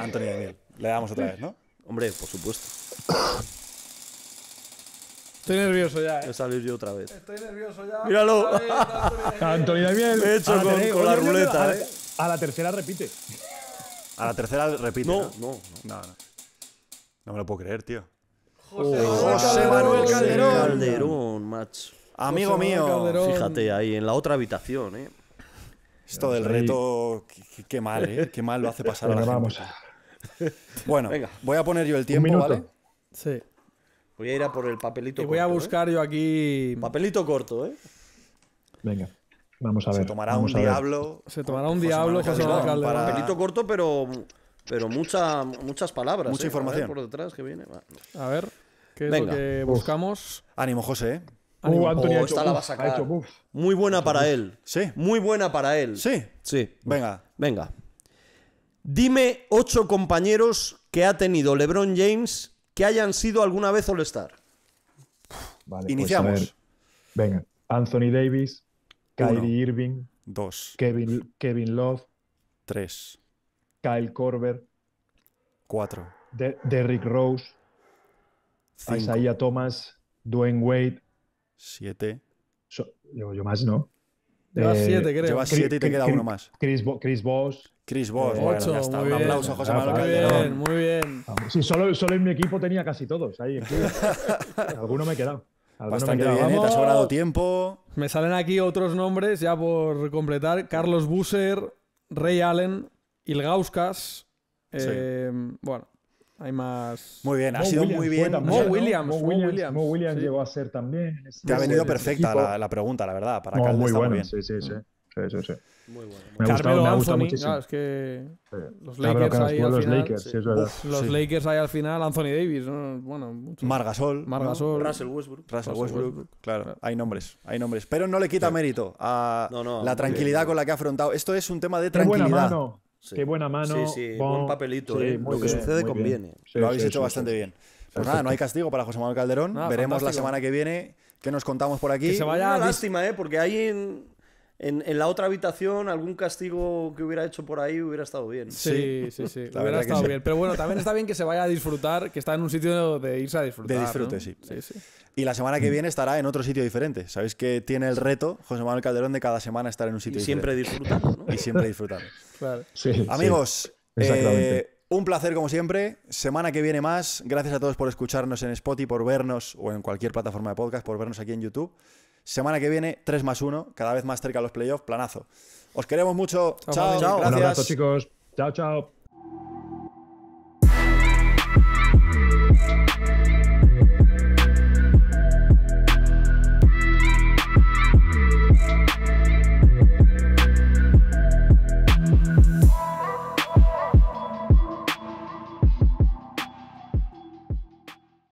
Anthony Daniel. Le damos otra vez, ¿no? Hombre, por supuesto. Estoy nervioso ya. Eh. Voy a salir yo otra vez. Estoy nervioso ya. Míralo. Antonio Anthony Daniel. he hecho con, la ruleta, eh. a la tercera repite. A la tercera repite. No, no, no. No, me lo puedo creer, tío. José, José Manuel Calderón. macho. Amigo mío. Fíjate, ahí en la otra habitación, eh. Esto del reto, qué, mal, ¿eh? Qué mal lo hace pasar a la vamos. Gente. Bueno, Venga. voy a poner yo el tiempo, ¿vale? Sí. Voy a ir a por el papelito y voy a ¿eh? buscar yo aquí. Papelito corto, ¿eh? Venga. Vamos a ver. Se tomará un diablo. Se tomará un diablo, José Manuel José Manuel Papelito corto, pero, pero muchas palabras. Mucha información. ¿eh? A ver, por detrás que viene. A ver, ¿qué es lo que buscamos? Ánimo, José, ¿eh? muy buena para él. Sí. Muy buena para él. Sí. Sí. Venga. Venga. Dime ocho compañeros que ha tenido LeBron James que hayan sido alguna vez All-Star. Pues, Iniciamos. Venga. Anthony Davis, Kyrie Irving, dos, Kevin, Kevin Love, 3. Kyle Korver, 4. Derrick Rose, Isaiah Thomas, Dwayne Wade, Siete. yo más, ¿no? Llevas eh, siete, creo. Llevas siete y te queda uno más. Chris, Chris Boss. Chris Boss, eh, ya está. Un aplauso a José Manuel Muy bien, muy bien. Sí, solo, solo, en mi equipo tenía casi todos. Ahí, Alguno me he quedado. Bastante bien, ¿eh? te ha sobrado tiempo. Me salen aquí otros nombres ya por completar. Carlos Busser, Ray Allen, Ilgauskas. Bueno, hay más. Muy bien, Mo ha sido Williams muy bien. También, Mo, Williams, Mo, Williams, Mo Williams. Mo Williams sí. llegó a ser también. Te ha venido perfecta la, la, pregunta, la verdad. Para Calde muy bueno, muy bien. sí, sí, sí. sí, sí, sí. Muy bueno. Me ha gustado, me ha gustado muchísimo. Claro, ah, es que los Lakers claro, ahí al los final. Lakers, sí. Sí, es los Lakers ahí al final, Anthony Davis, ¿no? bueno, mucho. Margasol, Margasol, ¿no? Russell Westbrook. Russell Westbrook, Westbrook. Claro, claro, hay nombres, hay nombres, pero no le quita mérito a no, la tranquilidad con la que ha afrontado. Esto es un tema de tranquilidad. Qué buena mano. Qué buena mano. Sí, sí, buen papelito. ¿eh? Lo que sucede conviene. lo habéis hecho bastante bien. Pues nada, no hay castigo para José Manuel Calderón. Veremos la semana que viene qué nos contamos por aquí. se vaya lástima, ¿eh? Porque hay en en, la otra habitación algún castigo que hubiera hecho por ahí hubiera estado bien. Sí, sí, sí. hubiera estado bien. Pero bueno, también está bien que se vaya a disfrutar, que está en un sitio de irse a disfrutar. De disfrute, sí. Y la semana que viene estará en otro sitio diferente. Sabéis que tiene el reto José Manuel Calderón de cada semana estar en un sitio y diferente. Siempre disfrutando, ¿no? Y siempre disfrutando. claro. Amigos, eh, un placer como siempre. Semana que viene más. Gracias a todos por escucharnos en Spotify, por vernos o en cualquier plataforma de podcast, por vernos aquí en YouTube. Semana que viene, 3 más 1, cada vez más cerca a los playoffs, planazo. Os queremos mucho. Chao, chao. Gracias. Un abrazo, chicos. Chao, chao.